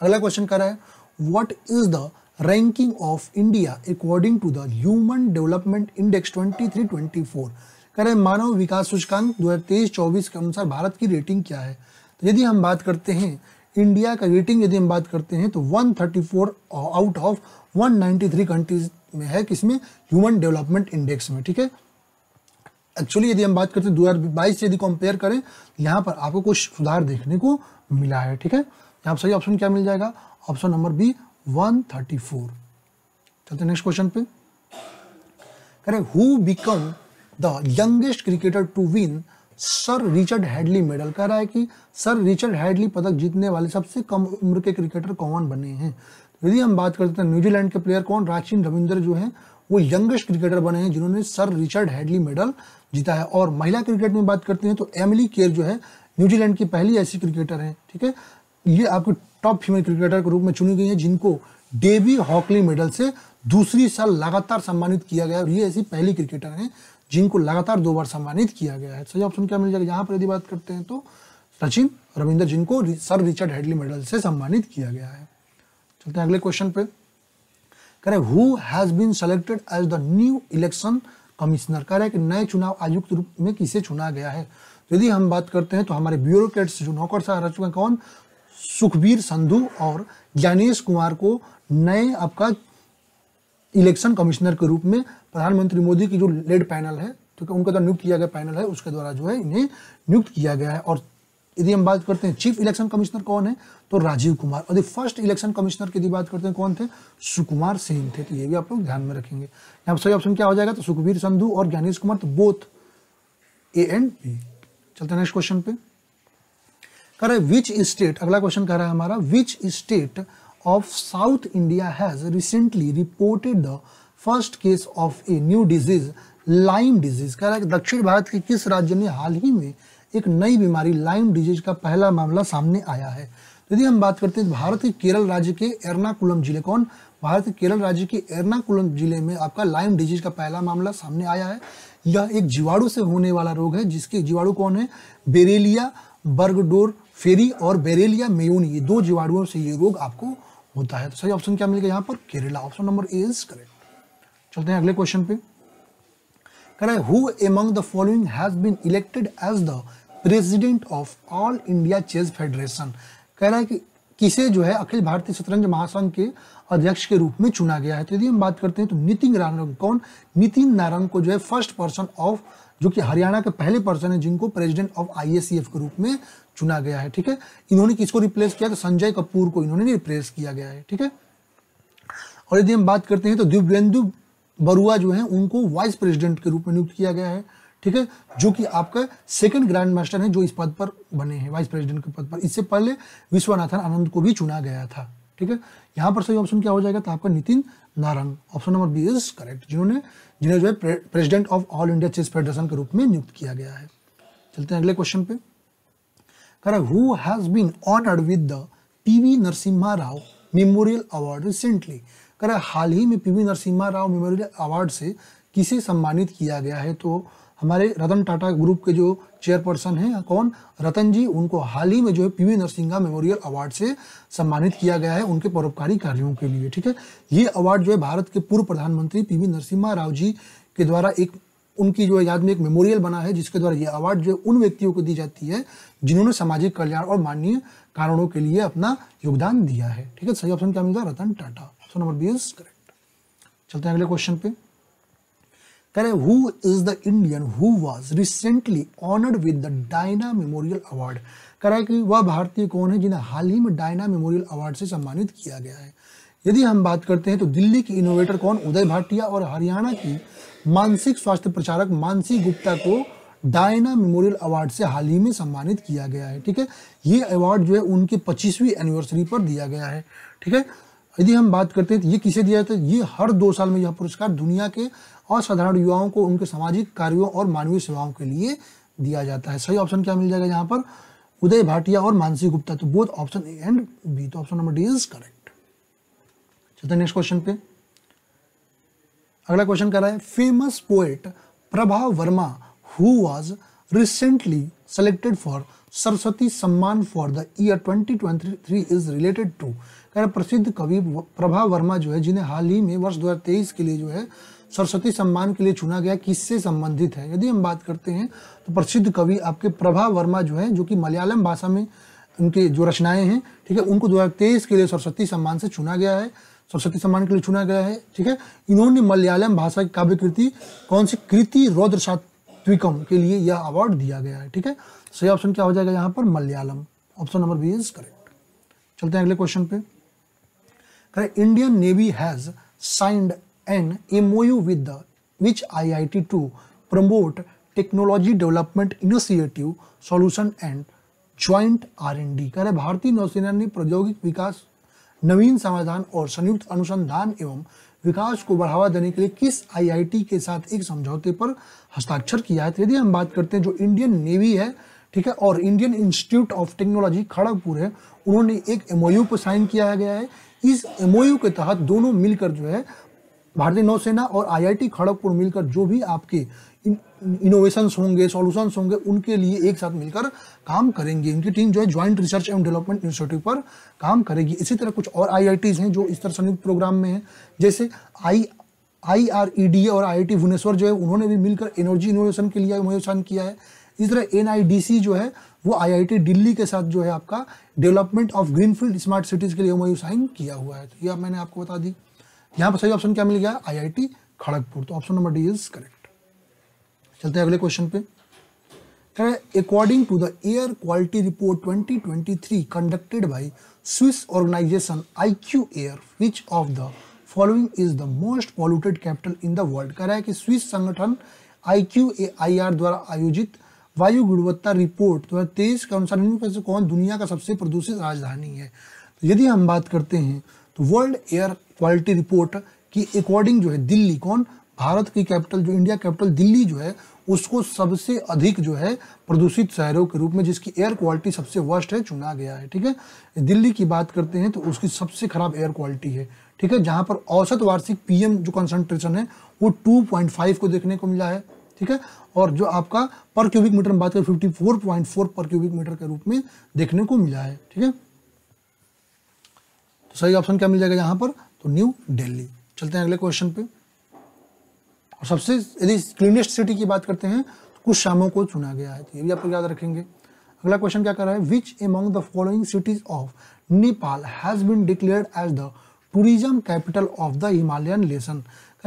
अगला क्वेश्चन कह रहा है what is the ranking of India according to the human development index 2324 कह रहे मानव विकास सूचकांक 2023-24 के अनुसार भारत की रेटिंग क्या है तो यदि हम बात करते हैं इंडिया का रेटिंग यदि हम बात करते हैं तो 134 आउट ऑफ 193 कंट्रीज में है किसमें ह्यूमन डेवलपमेंट इंडेक्स में ठीक है एक्चुअली यदि हम बात करते हैं दो हज़ार बाईस से यदि कंपेयर करें यहाँ पर आपको कुछ सुधार देखने को मिला है ठीक है यहाँ सही ऑप्शन क्या मिल जाएगा option number B one thirty four चलते नेक्स्ट क्वेश्चन पे करें who become the youngest cricketer to win sir Richard Hadlee medal कह रहा है कि सर रिचर्ड हेडली पदक जीतने वाले सबसे कम उम्र के क्रिकेटर कौन बने हैं तो यदि हम बात करते हैं न्यूजीलैंड के प्लेयर कौन राचिन रविंदर जो है वो यंगेस्ट क्रिकेटर बने हैं जिन्होंने सर रिचर्ड हेडली मेडल जीता है और महिला क्रिकेट में बात करते हैं तो एमिली केयर जो है न्यूजीलैंड की पहली ऐसी क्रिकेटर है ठीक है ये आपकी टॉप फीमेल क्रिकेटर के रूप में चुनी गई है जिनको डेवी हॉकली मेडल से दूसरी साल लगातार सम्मानित किया गया और ये ऐसी पहली क्रिकेटर हैं जिनको लगातार दो बार सम्मानित किया गया है सही ऑप्शन क्या मिल जाएगा यहाँ पर यदि बात करते हैं तो सचिन रविंदर जिनको सर रिचर्ड हेडली मेडल से सम्मानित किया गया है चलते हैं अगले क्वेश्चन पे करें who has been selected as the new election commissioner कह रहा है कि नए चुनाव आयुक्त रूप में किसे चुना गया है तो यदि हम बात करते हैं तो हमारे ब्यूरोक्रेट्स जो नौकरशाह रह चुके हैं कौन सुखबीर संधु और ज्ञानेश कुमार को नए आपका इलेक्शन कमिश्नर के रूप में प्रधानमंत्री मोदी की जो लेड पैनल है तो उनका द्वारा नियुक्त किया गया पैनल है उसके द्वारा जो है इन्हें नियुक्त किया गया है और यदि हम बात करते हैं चीफ इलेक्शन कमिश्नर कौन है तो राजीव कुमार और फर्स्ट इलेक्शन कमिश्नर की बात करते हैं कौन थे सुकुमार सिंह थे तो ये भी आप लोग ध्यान में रखेंगे यहाँ सही ऑप्शन क्या हो जाएगा तो सुखबीर संधु और ज्ञानेश कुमार तो बोथ ए एंड बी चलते नेक्स्ट क्वेश्चन पे कह रहे विच स्टेट अगला क्वेश्चन कह रहा है हमारा which state of south India has recently reported the first case of a new disease lyme disease कह रहा है दक्षिण भारत के किस राज्य ने हाल ही में एक नई बीमारी लाइम डिजीज का पहला मामला सामने आया है यदि हम बात करते हैं भारत के केरल राज्य के एर्नाकुलम जिले कौन भारत के केरल राज्य के एर्नाकुलम जिले में आपका लाइम डिजीज का पहला मामला सामने आया है यह एक जीवाणु से होने वाला रोग है जिसके जीवाणु कौन है बेरेलिया बर्गडोर फेरी और बेरेलिया मेयोनी ये दो जीवाणुओं से ये रोग आपको होता है तो सही ऑप्शन क्या मिलेगा यहाँ पर Kerala option number A is correct चलते हैं अगले क्वेश्चन पे कह रहा है who among the following has been elected as the president of all India chess federation कह रहा है कि किसे जो है अखिल भारतीय शतरंज महासंघ के अध्यक्ष के रूप में चुना गया है तो यदि हम बात करते हैं तो नितिन नारंग कौन नितिन नारंग को जो है फर्स्ट पर्सन ऑफ जो कि हरियाणा के पहले पर्सन है जिनको प्रेसिडेंट ऑफ आई के रूप में चुना गया है ठीक है इन्होंने किसको रिप्लेस किया तो संजय कपूर को इन्होंने रिप्लेस किया गया है ठीक है और यदि हम बात करते हैं तो दिव्यन्दु बरुआ जो है उनको वाइस प्रेसिडेंट के रूप में नियुक्त किया गया है ठीक है जो कि आपका सेकंड ग्रैंड मास्टर है जो इस पद पर बने हैं वाइस प्रेसिडेंट के पद पर इससे पहले विश्वनाथन आनंद को भी चुना गया था ठीक है यहाँ पर सही ऑप्शन क्या हो जाएगा तो आपका Nitin Narang option number B is correct जिन्होंने जिन्हें जो है president of all India chess federation के रूप में नियुक्त किया गया है चलते हैं अगले क्वेश्चन पे correct who has been honoured with the PV Narasimha Rao memorial award recently correct हाल ही में पीवी नरसिम्हा राव मेमोरियल अवार्ड से किसे सम्मानित किया गया है तो हमारे रतन टाटा ग्रुप के जो चेयरपर्सन हैं कौन रतन जी उनको हाल ही में जो है पीवी नरसिंगा मेमोरियल अवार्ड से सम्मानित किया गया है उनके परोपकारी कार्यों के लिए ठीक है ये अवार्ड जो है भारत के पूर्व प्रधानमंत्री पीवी नरसिम्हा राव जी के द्वारा एक उनकी जो है याद में एक मेमोरियल बना है जिसके द्वारा ये अवार्ड जो उन व्यक्तियों को दी जाती है जिन्होंने सामाजिक कल्याण और माननीय कारणों के लिए अपना योगदान दिया है ठीक है सही ऑप्शन क्या मिलता है Ratan Tata option number B is correct चलते हैं अगले क्वेश्चन पे कह रहे who is the Indian who was recently honoured with the Diana memorial award कह रहा है कि वह भारतीय कौन है जिन्हें हाल ही में डायना मेमोरियल अवार्ड से सम्मानित किया गया है यदि हम बात करते हैं तो दिल्ली की इनोवेटर कौन उदय भाटिया और हरियाणा की मानसिक स्वास्थ्य प्रचारक मानसी गुप्ता को डायना मेमोरियल अवार्ड से हाल ही में सम्मानित किया गया है ठीक है ये अवार्ड जो है उनकी पच्चीसवीं एनिवर्सरी पर दिया गया है ठीक है यदि हम बात करते हैं तो ये किसे दिया जाता है ये हर दो साल में यह पुरस्कार दुनिया के और साधारण युवाओं को उनके सामाजिक कार्यों और मानवीय सेवाओं के लिए दिया जाता है सही ऑप्शन क्या मिल जाएगा यहाँ पर उदय भाटिया और मानसी गुप्ता तो both option A and B तो option number D is correct चलते नेक्स्ट क्वेश्चन पे अगला क्वेश्चन कह रहा है famous poet Prabha Varma who was recently selected for Saraswati Samman for the year 2023 is related to कह प्रसिद्ध कवि प्रभा वर्मा जो है जिन्हें हाल ही में वर्ष 2023 के लिए जो है सरस्वती सम्मान के लिए चुना गया किससे संबंधित है यदि हम बात करते हैं तो प्रसिद्ध कवि आपके प्रभा वर्मा जो है जो कि मलयालम भाषा में उनके जो रचनाएं हैं ठीक है उनको दो के लिए सरस्वती सम्मान से चुना गया है सरस्वती सम्मान के लिए चुना गया है ठीक है इन्होंने मलयालम भाषा की काव्य कृति कौन सी कृति रौद्र सात्विकम के लिए यह अवार्ड दिया गया है ठीक है सही ऑप्शन क्या हो जाएगा यहाँ पर Malayalam option number B is correct चलते हैं अगले क्वेश्चन पे करें Indian navy has signed an MOU with the which IIT to promote technology development initiative solution and joint R&D कह भारतीय नौसेना ने प्रौद्योगिक विकास नवीन समाधान और संयुक्त अनुसंधान एवं विकास को बढ़ावा देने के लिए किस आईआईटी के साथ एक समझौते पर हस्ताक्षर किया है तो यदि हम बात करते हैं जो इंडियन नेवी है ठीक है और Indian institute of technology Kharagpur है उन्होंने एक एमओयू पर साइन किया गया है इस एमओयू के तहत दोनों मिलकर जो है भारतीय नौसेना और आईआईटी खड़गपुर मिलकर जो भी आपके इनोवेशंस होंगे सॉल्यूशंस होंगे उनके लिए एक साथ मिलकर काम करेंगे इनकी टीम जो है joint research and development institute पर काम करेगी इसी तरह कुछ और आईआईटीज हैं जो इस तरह संयुक्त प्रोग्राम में हैं जैसे आई आई आर ई डी और आई आई टी भुवनेश्वर जो है उन्होंने भी मिलकर एनर्जी इनोवेशन के लिए इनोवेशन किया है इस तरह एन आई डी सी जो है वो आई आई टी दिल्ली के साथ जो है आपका development of greenfield smart cities के लिए साइन किया हुआ है तो यह मैंने आपको बता दी यहां पर सही ऑप्शन क्या मिल गया आईआईटी खड़गपुर तो option number D is correct चलते हैं अगले क्वेश्चन पे according to the air quality report 2023 conducted by Swiss organisation IQ air which of the following is the most polluted capital in the world कह रहा है कि स्विस संगठन I Q A I R द्वारा आयोजित वायु गुणवत्ता रिपोर्ट दो हज़ार तेईस के अनुसार कौन दुनिया का सबसे प्रदूषित राजधानी है तो यदि हम बात करते हैं तो वर्ल्ड एयर क्वालिटी रिपोर्ट की अकॉर्डिंग जो है दिल्ली कौन भारत की कैपिटल जो इंडिया कैपिटल दिल्ली जो है उसको सबसे अधिक जो है प्रदूषित शहरों के रूप में जिसकी एयर क्वालिटी सबसे वर्स्ट है चुना गया है ठीक है दिल्ली की बात करते हैं तो उसकी सबसे खराब एयर क्वालिटी है ठीक है जहाँ पर औसत वार्षिक पीएम जो कंसंट्रेशन है वो 2.5 को देखने को मिला है ठीक है और जो आपका पर क्यूबिक मीटर में बात करें फिफ्टी पर क्यूबिक मीटर के रूप में देखने को मिला है ठीक है तो सही ऑप्शन क्या मिल जाएगा यहाँ पर तो न्यू दिल्ली चलते हैं अगले क्वेश्चन पे और सबसे यदि क्लीनेस्ट सिटी की बात करते हैं तो कुछ शामों को चुना गया है तो ये भी आपको याद रखेंगे अगला क्वेश्चन क्या कर रहा है which among the following cities of Nepal has been declared as the tourism capital of the Himalayan लेसन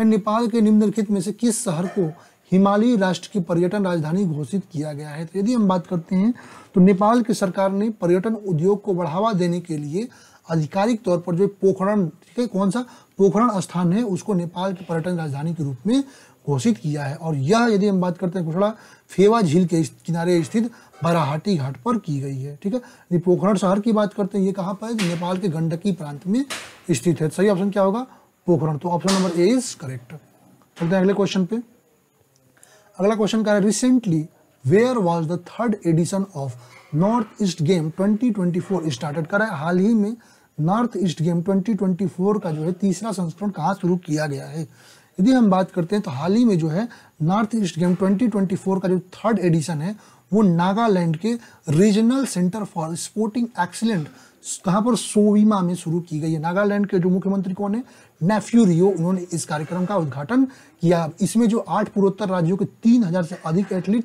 नेपाल के निम्नलिखित में से किस शहर को हिमालयी राष्ट्र की पर्यटन राजधानी घोषित किया गया है तो यदि हम बात करते हैं तो नेपाल की सरकार ने पर्यटन उद्योग को बढ़ावा देने के लिए आधिकारिक तौर पर जो पोखरण ठीक है कौन सा पोखरण स्थान है उसको नेपाल की पर्यटन राजधानी के रूप में घोषित किया है और यह यदि हम बात करते हैं घोषणा फेवा झील के किनारे स्थित बराहाटी घाट पर की गई है ठीक है पोखरण शहर की बात करते हैं ये कहाँ पर है नेपाल के गंडकी प्रांत में स्थित है सही ऑप्शन क्या होगा पोखरण तो option number A is correct चलते हैं अगले क्वेश्चन पे अगला क्वेश्चन क्या है recently where was the third edition of north east game 2024 started करा है हाल ही में नॉर्थ ईस्ट गेम 2024 का जो है तीसरा संस्करण कहाँ शुरू किया गया है यदि हम बात करते हैं तो हाल ही में जो है नॉर्थ ईस्ट गेम 2024 का जो थर्ड एडिशन है वो नागालैंड के regional centre for sporting excellent कहाँ पर सोविमा में शुरू की गई है नागालैंड के जो मुख्यमंत्री कौन है नेफ्यू रियो उन्होंने इस कार्यक्रम का उद्घाटन किया इसमें जो आठ पूर्वोत्तर राज्यों के तीन से अधिक एथलीट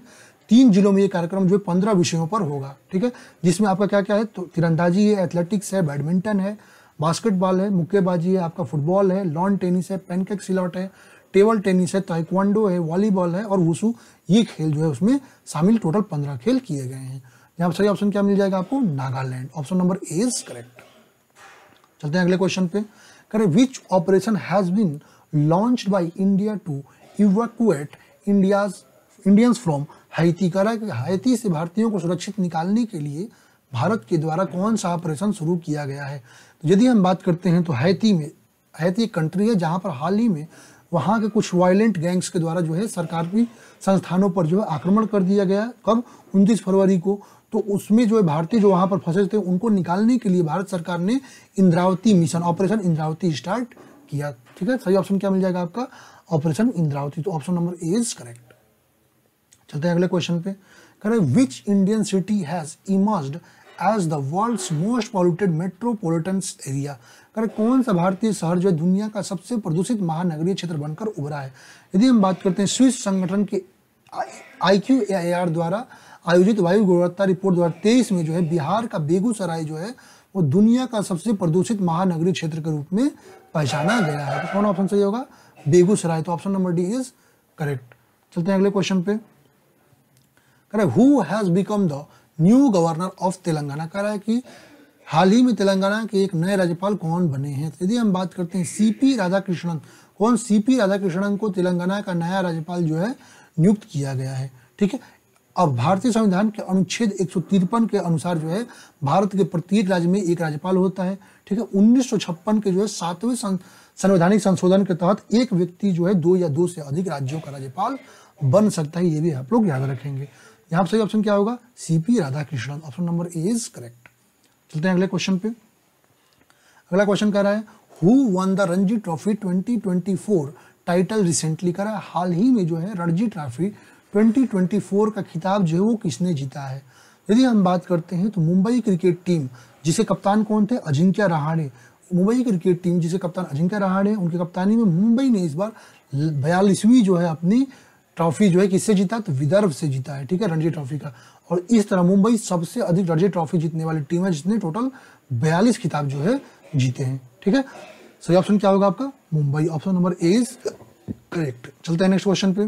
तीन जिलों में ये कार्यक्रम जो है पंद्रह विषयों पर होगा ठीक है जिसमें आपका क्या क्या है तो तिरंदाजी है एथलेटिक्स है बैडमिंटन है बास्केटबॉल है मुक्केबाजी है आपका फुटबॉल है लॉन टेनिस है पेनकेक सिलॉट है टेबल टेनिस है ताइक्वांडो है वॉलीबॉल है और वसू ये खेल जो है उसमें शामिल टोटल पंद्रह खेल किए गए हैं यहाँ पर सही ऑप्शन क्या मिल जाएगा आपको Nagaland option number A is correct चलते हैं अगले क्वेश्चन पे करें which operation has been launched by India to evacuate India's Indians from Haiti करा कि हैती से भारतीयों को सुरक्षित निकालने के लिए भारत के द्वारा कौन सा ऑपरेशन शुरू किया गया है तो यदि हम बात करते हैं तो हैती में हैती एक कंट्री है जहाँ पर हाल ही में वहाँ के कुछ वायलेंट गैंग्स के द्वारा जो है सरकार की संस्थानों पर जो है आक्रमण कर दिया गया कब उनतीस फरवरी को तो उसमें जो है भारतीय जो वहाँ पर फंसे थे उनको निकालने के लिए भारत सरकार ने Indravati mission operation Indravati start किया ठीक है सही ऑप्शन क्या मिल जाएगा आपका ऑपरेशन इंद्रावती तो option number A is correct चलते हैं अगले क्वेश्चन पे कह रहे which Indian city has emerged as the world's most polluted metropolitan area करें कौन सा भारतीय शहर जो है दुनिया का सबसे प्रदूषित महानगरीय क्षेत्र बनकर उभरा है यदि हम बात करते हैं स्विस संगठन के I Q A I R द्वारा आयोजित वायु गुणवत्ता रिपोर्ट दो हज़ार में जो है बिहार का बेगूसराय जो है वो दुनिया का सबसे प्रदूषित महानगरीय क्षेत्र के रूप में पहचाना गया है तो कौन ऑप्शन सही होगा बेगूसराय तो option number D is correct चलते हैं अगले क्वेश्चन पे रहे who has become the new governor of Telangana कह रहा है कि हाल ही में तेलंगाना के एक नए राज्यपाल कौन बने हैं तो यदि हम बात करते हैं सीपी राधाकृष्णन कौन सीपी राधाकृष्णन को तेलंगाना का नया राज्यपाल जो है नियुक्त किया गया है ठीक है अब भारतीय संविधान के अनुच्छेद एक के अनुसार जो है भारत के प्रत्येक राज्य में एक राज्यपाल होता है ठीक है उन्नीस के जो है सातवें संवैधानिक संशोधन के तहत एक व्यक्ति जो है दो या दो से अधिक राज्यों का राज्यपाल बन सकता है ये भी आप लोग याद रखेंगे यहां पर सही ऑप्शन क्या होगा C P Radha Radhakrishnan option number A is correct चलते हैं अगले क्वेश्चन पे अगला क्वेश्चन कह रहा है who won the Ranji trophy 2024 title recently करा है हाल ही में जो है रणजी ट्रॉफी 2024 का खिताब जो है वो किसने जीता है यदि हम बात करते हैं तो मुंबई क्रिकेट टीम जिसे कप्तान कौन थे अजिंक्य रहाणे मुंबई क्रिकेट टीम जिसे कप्तान अजिंक्य रहाणे उनकी कप्तानी में मुंबई ने इस बार बयालीसवीं जो है अपनी ट्रॉफी जो है किससे जीता तो विदर्भ से जीता है ठीक है रणजी ट्रॉफी का और इस तरह मुंबई सबसे अधिक रणजी ट्रॉफी जीतने वाली टीम है जिसने टोटल बयालीस खिताब जो है जीते हैं ठीक है सही ऑप्शन क्या होगा आपका Mumbai option number A is correct चलते हैं नेक्स्ट क्वेश्चन पे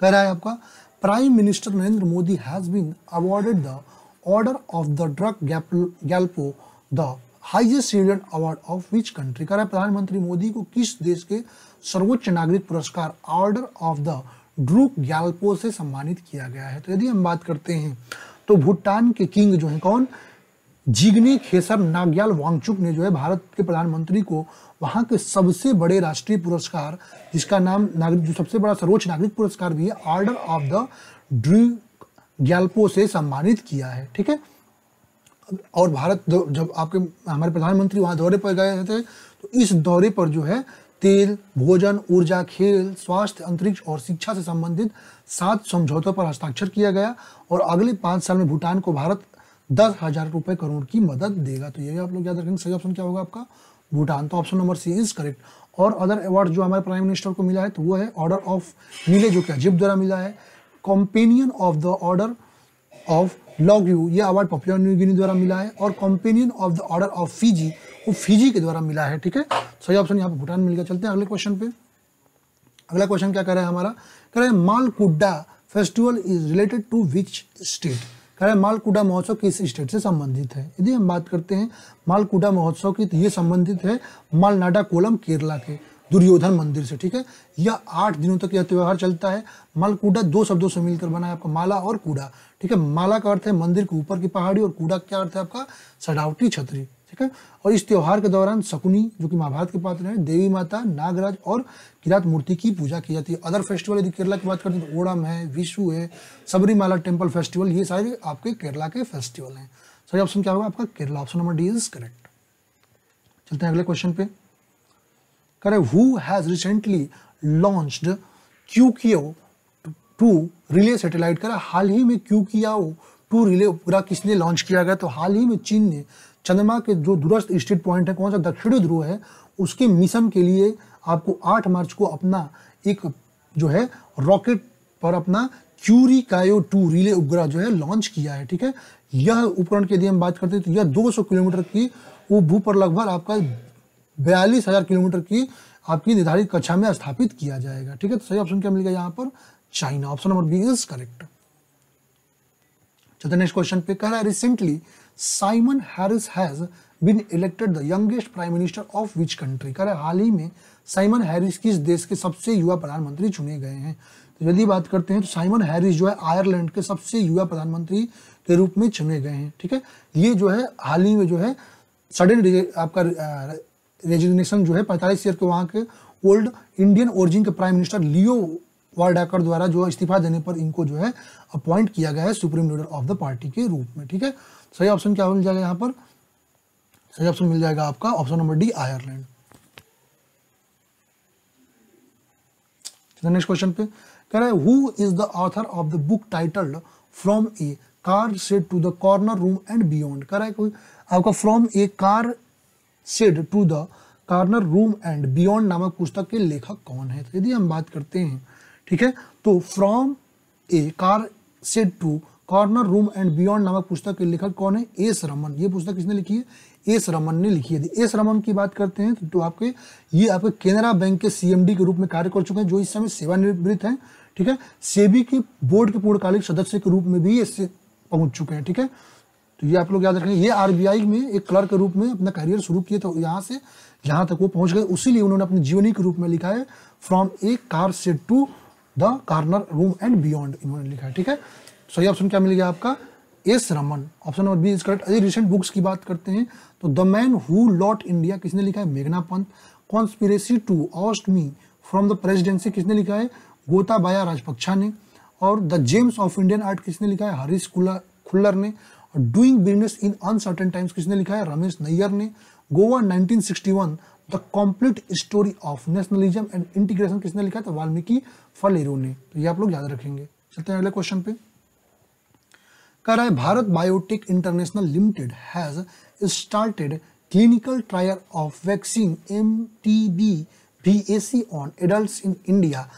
कह रहा है आपका prime minister Narendra Modi has been awarded the order of the Druk Gyalpo the highest civilian award of which country करा प्रधानमंत्री मोदी को किस देश के सर्वोच्च नागरिक पुरस्कार order of the Druk Gyalpo से सम्मानित किया गया है तो यदि हम बात करते हैं तो भूटान के किंग जो है कौन जिग्नी खेसर नाग्याल वांगचुक ने जो है भारत के प्रधानमंत्री को वहां के सबसे बड़े राष्ट्रीय पुरस्कार जिसका नाम नागरिक जो सबसे बड़ा सर्वोच्च नागरिक पुरस्कार भी है order of the Druk Gyalpo से सम्मानित किया है ठीक है और भारत जब आपके हमारे प्रधानमंत्री वहाँ दौरे पर गए थे तो इस दौरे पर जो है तेल भोजन ऊर्जा खेल स्वास्थ्य अंतरिक्ष और शिक्षा से संबंधित सात समझौतों पर हस्ताक्षर किया गया और अगले पाँच साल में भूटान को भारत दस हजार रुपये करोड़ की मदद देगा तो ये आप लोग याद रखेंगे सही ऑप्शन क्या होगा आपका भूटान तो option number C is correct और अदर अवार्ड जो हमारे प्राइम मिनिस्टर को मिला है तो वो है ऑर्डर ऑफ नीले जो कि अजीब द्वारा मिला है companion of the order of Logohu ये अवार्ड पॉपुलर न्यू गिनी द्वारा मिला है और companion of the order of Fiji वो फीजी के द्वारा मिला है ठीक है सही ऑप्शन यहाँ पर भूटान मिल गया चलते हैं अगले क्वेश्चन पे अगला क्वेश्चन क्या कह रहा है हमारा कह रहे हैं Malkudda festival is related to which state कह रहे हैं मालकुडा महोत्सव किस स्टेट से संबंधित है यदि हम बात करते हैं मालकुडा महोत्सव की तो ये संबंधित है मालनाडा कोलम केरला के दुर्योधन मंदिर से ठीक है यह आठ दिनों तक यह त्यौहार चलता है मालकूडा दो शब्दों से मिलकर बना है आपका माला और कूड़ा ठीक है माला का अर्थ है मंदिर के ऊपर की पहाड़ी और कूड़ा क्या अर्थ है आपका सजावटी छतरी ठीक है और इस त्यौहार के दौरान शकुनी जो कि महाभारत के पात्र हैं देवी माता नागराज और किरात मूर्ति की पूजा की जाती है अदर फेस्टिवल यदि केरला की बात करते हैं तो ओणम है विशु है सबरीमाला टेम्पल फेस्टिवल ये सारे आपके केरला के फेस्टिवल हैं सही ऑप्शन क्या होगा आपका Kerala option number D is correct चलते हैं अगले क्वेश्चन पे करे who has recently launched Queqiao to relay satellite करा हाल ही में क्यों किया टू रिले उपग्रह किसने लॉन्च किया गया तो हाल ही में चीन ने चंद्रमा के जो दूरस्थ स्टेट पॉइंट है कौन सा दक्षिणी ध्रुव है उसके मिशन के लिए आपको 8 मार्च को अपना एक जो है रॉकेट पर अपना क्यूरी कायो टू रिले उपग्रह जो है लॉन्च किया है ठीक है यह उपकरण के यदि हम बात करते हैं तो यह 200 किलोमीटर की वो भू पर लगभग आपका बयालीस हज़ार किलोमीटर की आपकी निर्धारित कक्षा में स्थापित किया जाएगा ठीक है तो सही ऑप्शन क्या मिलेगा यहाँ पर China option number B is correct चलते नेक्स्ट क्वेश्चन पे कह रहा है recently Simon Harris has been elected the youngest prime minister of which country कह रहा है हाल ही में साइमन हैरिस किस देश के सबसे युवा प्रधानमंत्री चुने गए हैं तो यदि बात करते हैं तो साइमन हैरिस जो है आयरलैंड के सबसे युवा प्रधानमंत्री के रूप में चुने गए हैं ठीक है ये जो है हाल ही में जो है सडन आपका रेजिग्नेशन जो है पैंतालीस ईयर के वहाँ के ओल्ड इंडियन ओरिजिन के प्राइम मिनिस्टर लियो वार्डाकर द्वारा जो इस्तीफा देने पर इनको जो है अपॉइंट किया गया है supreme leader of the party के रूप में ठीक है सही ऑप्शन क्या मिल जाएगा यहाँ पर सही ऑप्शन मिल जाएगा आपका option number D Ireland next question पे कह रहा है who is the author of the book titled from a car shed to the corner room and beyond कह रहा है कोई आपका from a car shed to the corner room and beyond नामक पुस्तक के लेखक कौन है तो यदि हम बात करते हैं ठीक है तो from a car shed to corner room and beyond नामक पुस्तक के लेखक कौन है एस रमन ये पुस्तक किसने लिखी है एस रमन ने लिखी है एस रमन की बात करते हैं तो आपके ये आपके केनरा बैंक के सीएमडी के रूप में कार्य कर चुके हैं जो इस समय सेवानिवृत्त हैं ठीक है सेबी के बोर्ड के पूर्णकालिक सदस्य के रूप में भी इससे पहुंच चुके हैं ठीक है थीके? तो ये आप लोग याद रखेंगे ये आरबीआई में एक क्लर्क के रूप में अपना करियर शुरू किए थे यहाँ से जहाँ तक वो पहुँच गए उसी लिए उन्होंने अपने जीवनी के रूप में लिखा है from a car shed to the corner room and beyond इन्होंने लिखा है ठीक है सही ऑप्शन क्या मिल गया आपका S Raman option number B is correct अरे रिसेंट बुक्स की बात करते हैं तो the man who lost India किसने लिखा है मेघना Pant conspiracy to oust me from the presidency किसने लिखा है गोताबाया राजपक्षा ने और the gems of Indian art किसने लिखा है हरीश खुल्लर ने doing business in uncertain times किसने लिखा है रमेश नैयर ने Goa 1961 the complete story of nationalism and integration किसने लिखा था तो वाल्मीकि फलेरू ने तो ये आप लोग याद रखेंगे चलते हैं अगले क्वेश्चन पे कह रहा है Bharat Biotech international limited has started clinical trial of vaccine M T B B A C on adult in India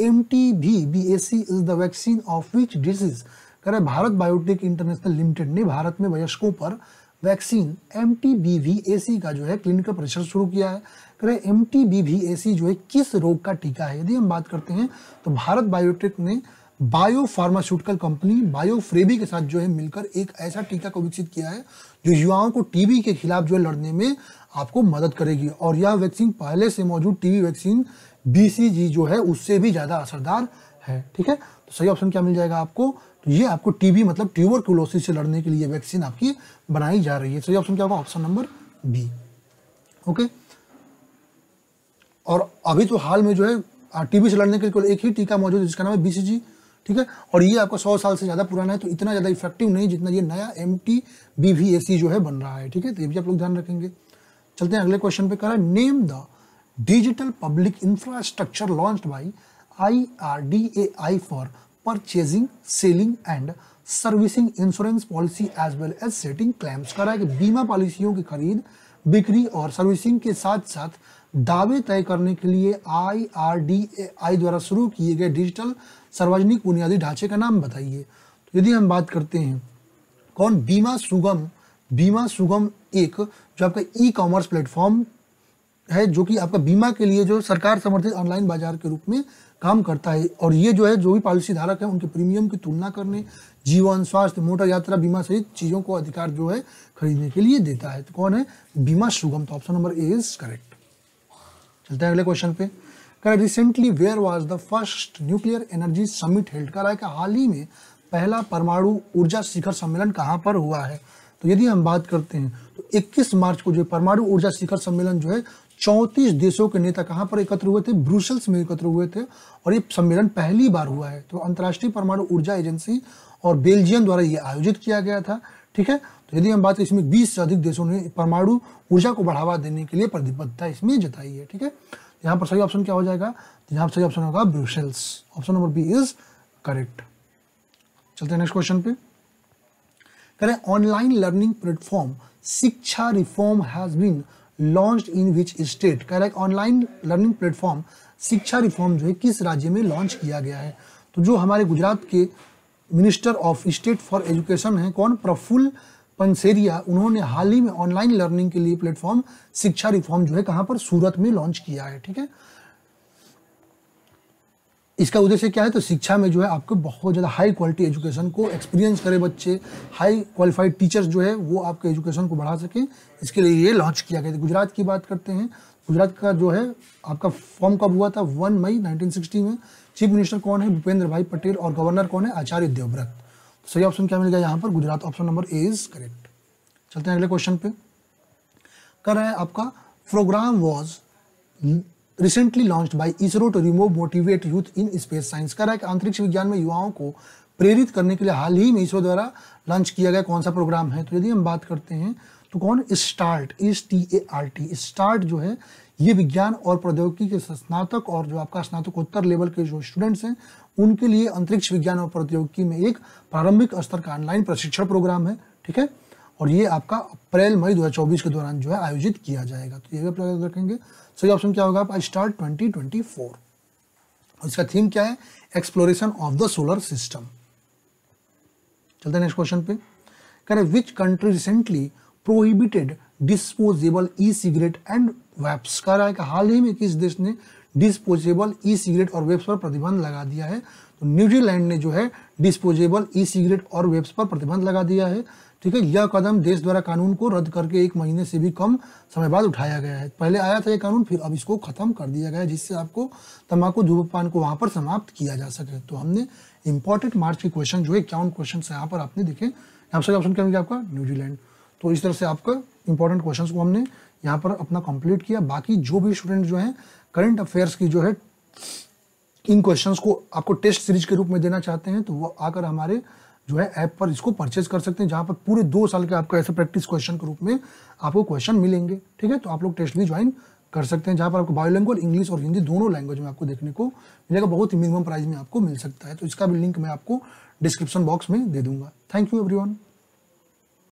M T B B A C is the vaccine of which disease कह रहे भारत बायोटेक इंटरनेशनल लिमिटेड ने भारत में वयस्कों पर वैक्सीन एम टी का जो है क्लिनिकल परीक्षण शुरू किया है कह रहे एम टी जो है किस रोग का टीका है यदि हम बात करते हैं तो भारत बायोटेक ने bio pharmaceutical company Biofabri के साथ जो है मिलकर एक ऐसा टीका को विकसित किया है जो युवाओं को टीबी के खिलाफ जो है लड़ने में आपको मदद करेगी और यह वैक्सीन पहले से मौजूद टीबी वैक्सीन बीसीजी जो है उससे भी ज़्यादा असरदार है ठीक है तो सही ऑप्शन क्या मिल जाएगा आपको तो ये आपको टीबी मतलब ट्यूबरकुलोसिस से लड़ने के लिए वैक्सीन आपकी बनाई जा रही है सही ऑप्शन क्या होगा ऑप्शन नंबर बी ओके और अभी तो हाल में जो है टीबी से लड़ने के लिए एक ही टीका मौजूद है जिसका नाम है बीसीजी ठीक है और ये आपका सौ साल से ज़्यादा पुराना है तो इतना ज़्यादा इफेक्टिव नहीं जितना ये नया M T B V A C जो है बन रहा है ठीक है तो ये भी आप लोग ध्यान रखेंगे चलते हैं अगले क्वेश्चन पे करा name the digital public infrastructure launch by I R D A I for purchasing selling and servicing insurance policy as well as setting claims कर रहा है कि बीमा पॉलिसियों की खरीद बिक्री और सर्विसिंग के साथ साथ दावे तय करने के लिए आई आर डी आई द्वारा शुरू किए गए डिजिटल सार्वजनिक बुनियादी ढांचे का नाम बताइए तो यदि हम बात करते हैं कौन बीमा सुगम बीमा सुगम एक जो आपका ई कॉमर्स प्लेटफॉर्म है जो कि आपका बीमा के लिए जो सरकार समर्थित ऑनलाइन बाजार के रूप में काम करता है और ये जो है जो भी पॉलिसी धारक है उनके प्रीमियम की तुलना करने जीवन स्वास्थ्य मोटर यात्रा बीमा सहित चीज़ों को अधिकार जो है खरीदने के लिए देता है तो कौन है बीमा सुगम तो option number A is correct चलते हैं अगले क्वेश्चन पे कर recently where was the first nuclear energy summit held रहा है हाल ही में पहला परमाणु ऊर्जा शिखर सम्मेलन कहाँ पर हुआ है तो यदि हम बात करते हैं तो 21 मार्च को जो परमाणु ऊर्जा शिखर सम्मेलन जो है चौंतीस देशों के नेता कहाँ पर एकत्र हुए थे ब्रुसेल्स में एकत्र हुए थे और ये सम्मेलन पहली बार हुआ है तो अंतर्राष्ट्रीय परमाणु ऊर्जा एजेंसी और बेल्जियम द्वारा ये आयोजित किया गया था ठीक है तो यदि हम बात इसमें बीस से अधिक देशों ने परमाणु ऊर्जा को बढ़ावा देने के लिए प्रतिबद्धता इसमें जताई है ठीक है यहाँ पर सही ऑप्शन क्या हो जाएगा यहाँ पर सही ऑप्शन होगा Brussels option number B is correct चलते हैं नेक्स्ट क्वेश्चन पे करें online learning platform Shiksha reform has been launch in which state कह रहा है online learning platform Shiksha reform जो है किस राज्य में लॉन्च किया गया है तो जो हमारे गुजरात के minister of state for education हैं कौन प्रफुल्ल पंसेरिया उन्होंने हाल ही में ऑनलाइन लर्निंग के लिए प्लेटफॉर्म शिक्षा रिफॉर्म जो है कहाँ पर सूरत में लॉन्च किया है ठीक है इसका उद्देश्य क्या है तो शिक्षा में जो है आपको बहुत ज़्यादा हाई क्वालिटी एजुकेशन को एक्सपीरियंस करें बच्चे हाई क्वालिफाइड टीचर्स जो है वो आपके एजुकेशन को बढ़ा सकें इसके लिए ये लॉन्च किया गया था गुजरात की बात करते हैं गुजरात का जो है आपका फॉर्म कब हुआ था वन मई नाइनटीन में चीफ मिनिस्टर कौन है भूपेंद्र भाई पटेल और गवर्नर कौन है आचार्य देवव्रत तो सही ऑप्शन क्या मिल गया यहाँ पर Gujarat option number A is correct चलते हैं अगले क्वेश्चन पे कर रहा है आपका programme was recently launch by ISRO to remove motivate youth in space science कह रहा है कि अंतरिक्ष विज्ञान में युवाओं को प्रेरित करने के लिए हाल ही में इसरो द्वारा लॉन्च किया गया कौन सा प्रोग्राम है तो यदि हम बात करते हैं तो कौन start S T A R T start जो है ये विज्ञान और प्रौद्योगिकी के स्नातक और जो आपका स्नातकोत्तर लेवल के जो स्टूडेंट्स हैं उनके लिए अंतरिक्ष विज्ञान और प्रौद्योगिकी में एक प्रारंभिक स्तर का ऑनलाइन प्रशिक्षण प्रोग्राम है ठीक है और ये आपका अप्रैल मई 2024 के दौरान जो है आयोजित किया जाएगा तो ये भी आप रखेंगे सही ऑप्शन क्या होगा आपका स्टार ट्वेंटी और इसका थीम क्या है exploration of the solar system चलते नेक्स्ट क्वेश्चन पे रहे which country recently prohibited disposable e cigarette and vapes कह रहा है कि हाल ही में किस देश ने डिस्पोजेबल ई सिगरेट और वेब्स पर प्रतिबंध लगा दिया है तो न्यूजीलैंड ने जो है डिस्पोजेबल ई सिगरेट और वेब्स पर प्रतिबंध लगा दिया है ठीक है यह कदम देश द्वारा कानून को रद्द करके एक महीने से भी कम समय बाद उठाया गया है पहले आया था यह कानून फिर अब इसको खत्म कर दिया गया है जिससे आपको तम्बाकू धूमपान को वहां पर समाप्त किया जा सके तो हमने इंपॉर्टेंट मार्च के क्वेश्चन जो है क्या क्वेश्चन यहाँ पर आपने देखे ऑप्शन क्या आपका न्यूजीलैंड तो इस तरह से आपका इंपॉर्टेंट क्वेश्चन को हमने यहाँ पर अपना कंप्लीट किया बाकी जो भी स्टूडेंट जो है करंट अफेयर्स की जो है इन क्वेश्चंस को आपको टेस्ट सीरीज के रूप में देना चाहते हैं तो वो आकर हमारे जो है ऐप पर इसको परचेज कर सकते हैं जहाँ पर पूरे दो साल के आपको ऐसे प्रैक्टिस क्वेश्चन के रूप में आपको क्वेश्चन मिलेंगे ठीक है तो आप लोग टेस्ट भी ज्वाइन कर सकते हैं जहाँ पर आपको बायोलैंग्वेज इंग्लिश और हिंदी दोनों लैंग्वेज में आपको देखने को मिलेगा बहुत ही मिनिमम प्राइस में आपको मिल सकता है तो इसका भी लिंक मैं आपको डिस्क्रिप्शन बॉक्स में दे दूंगा थैंक यू एवरी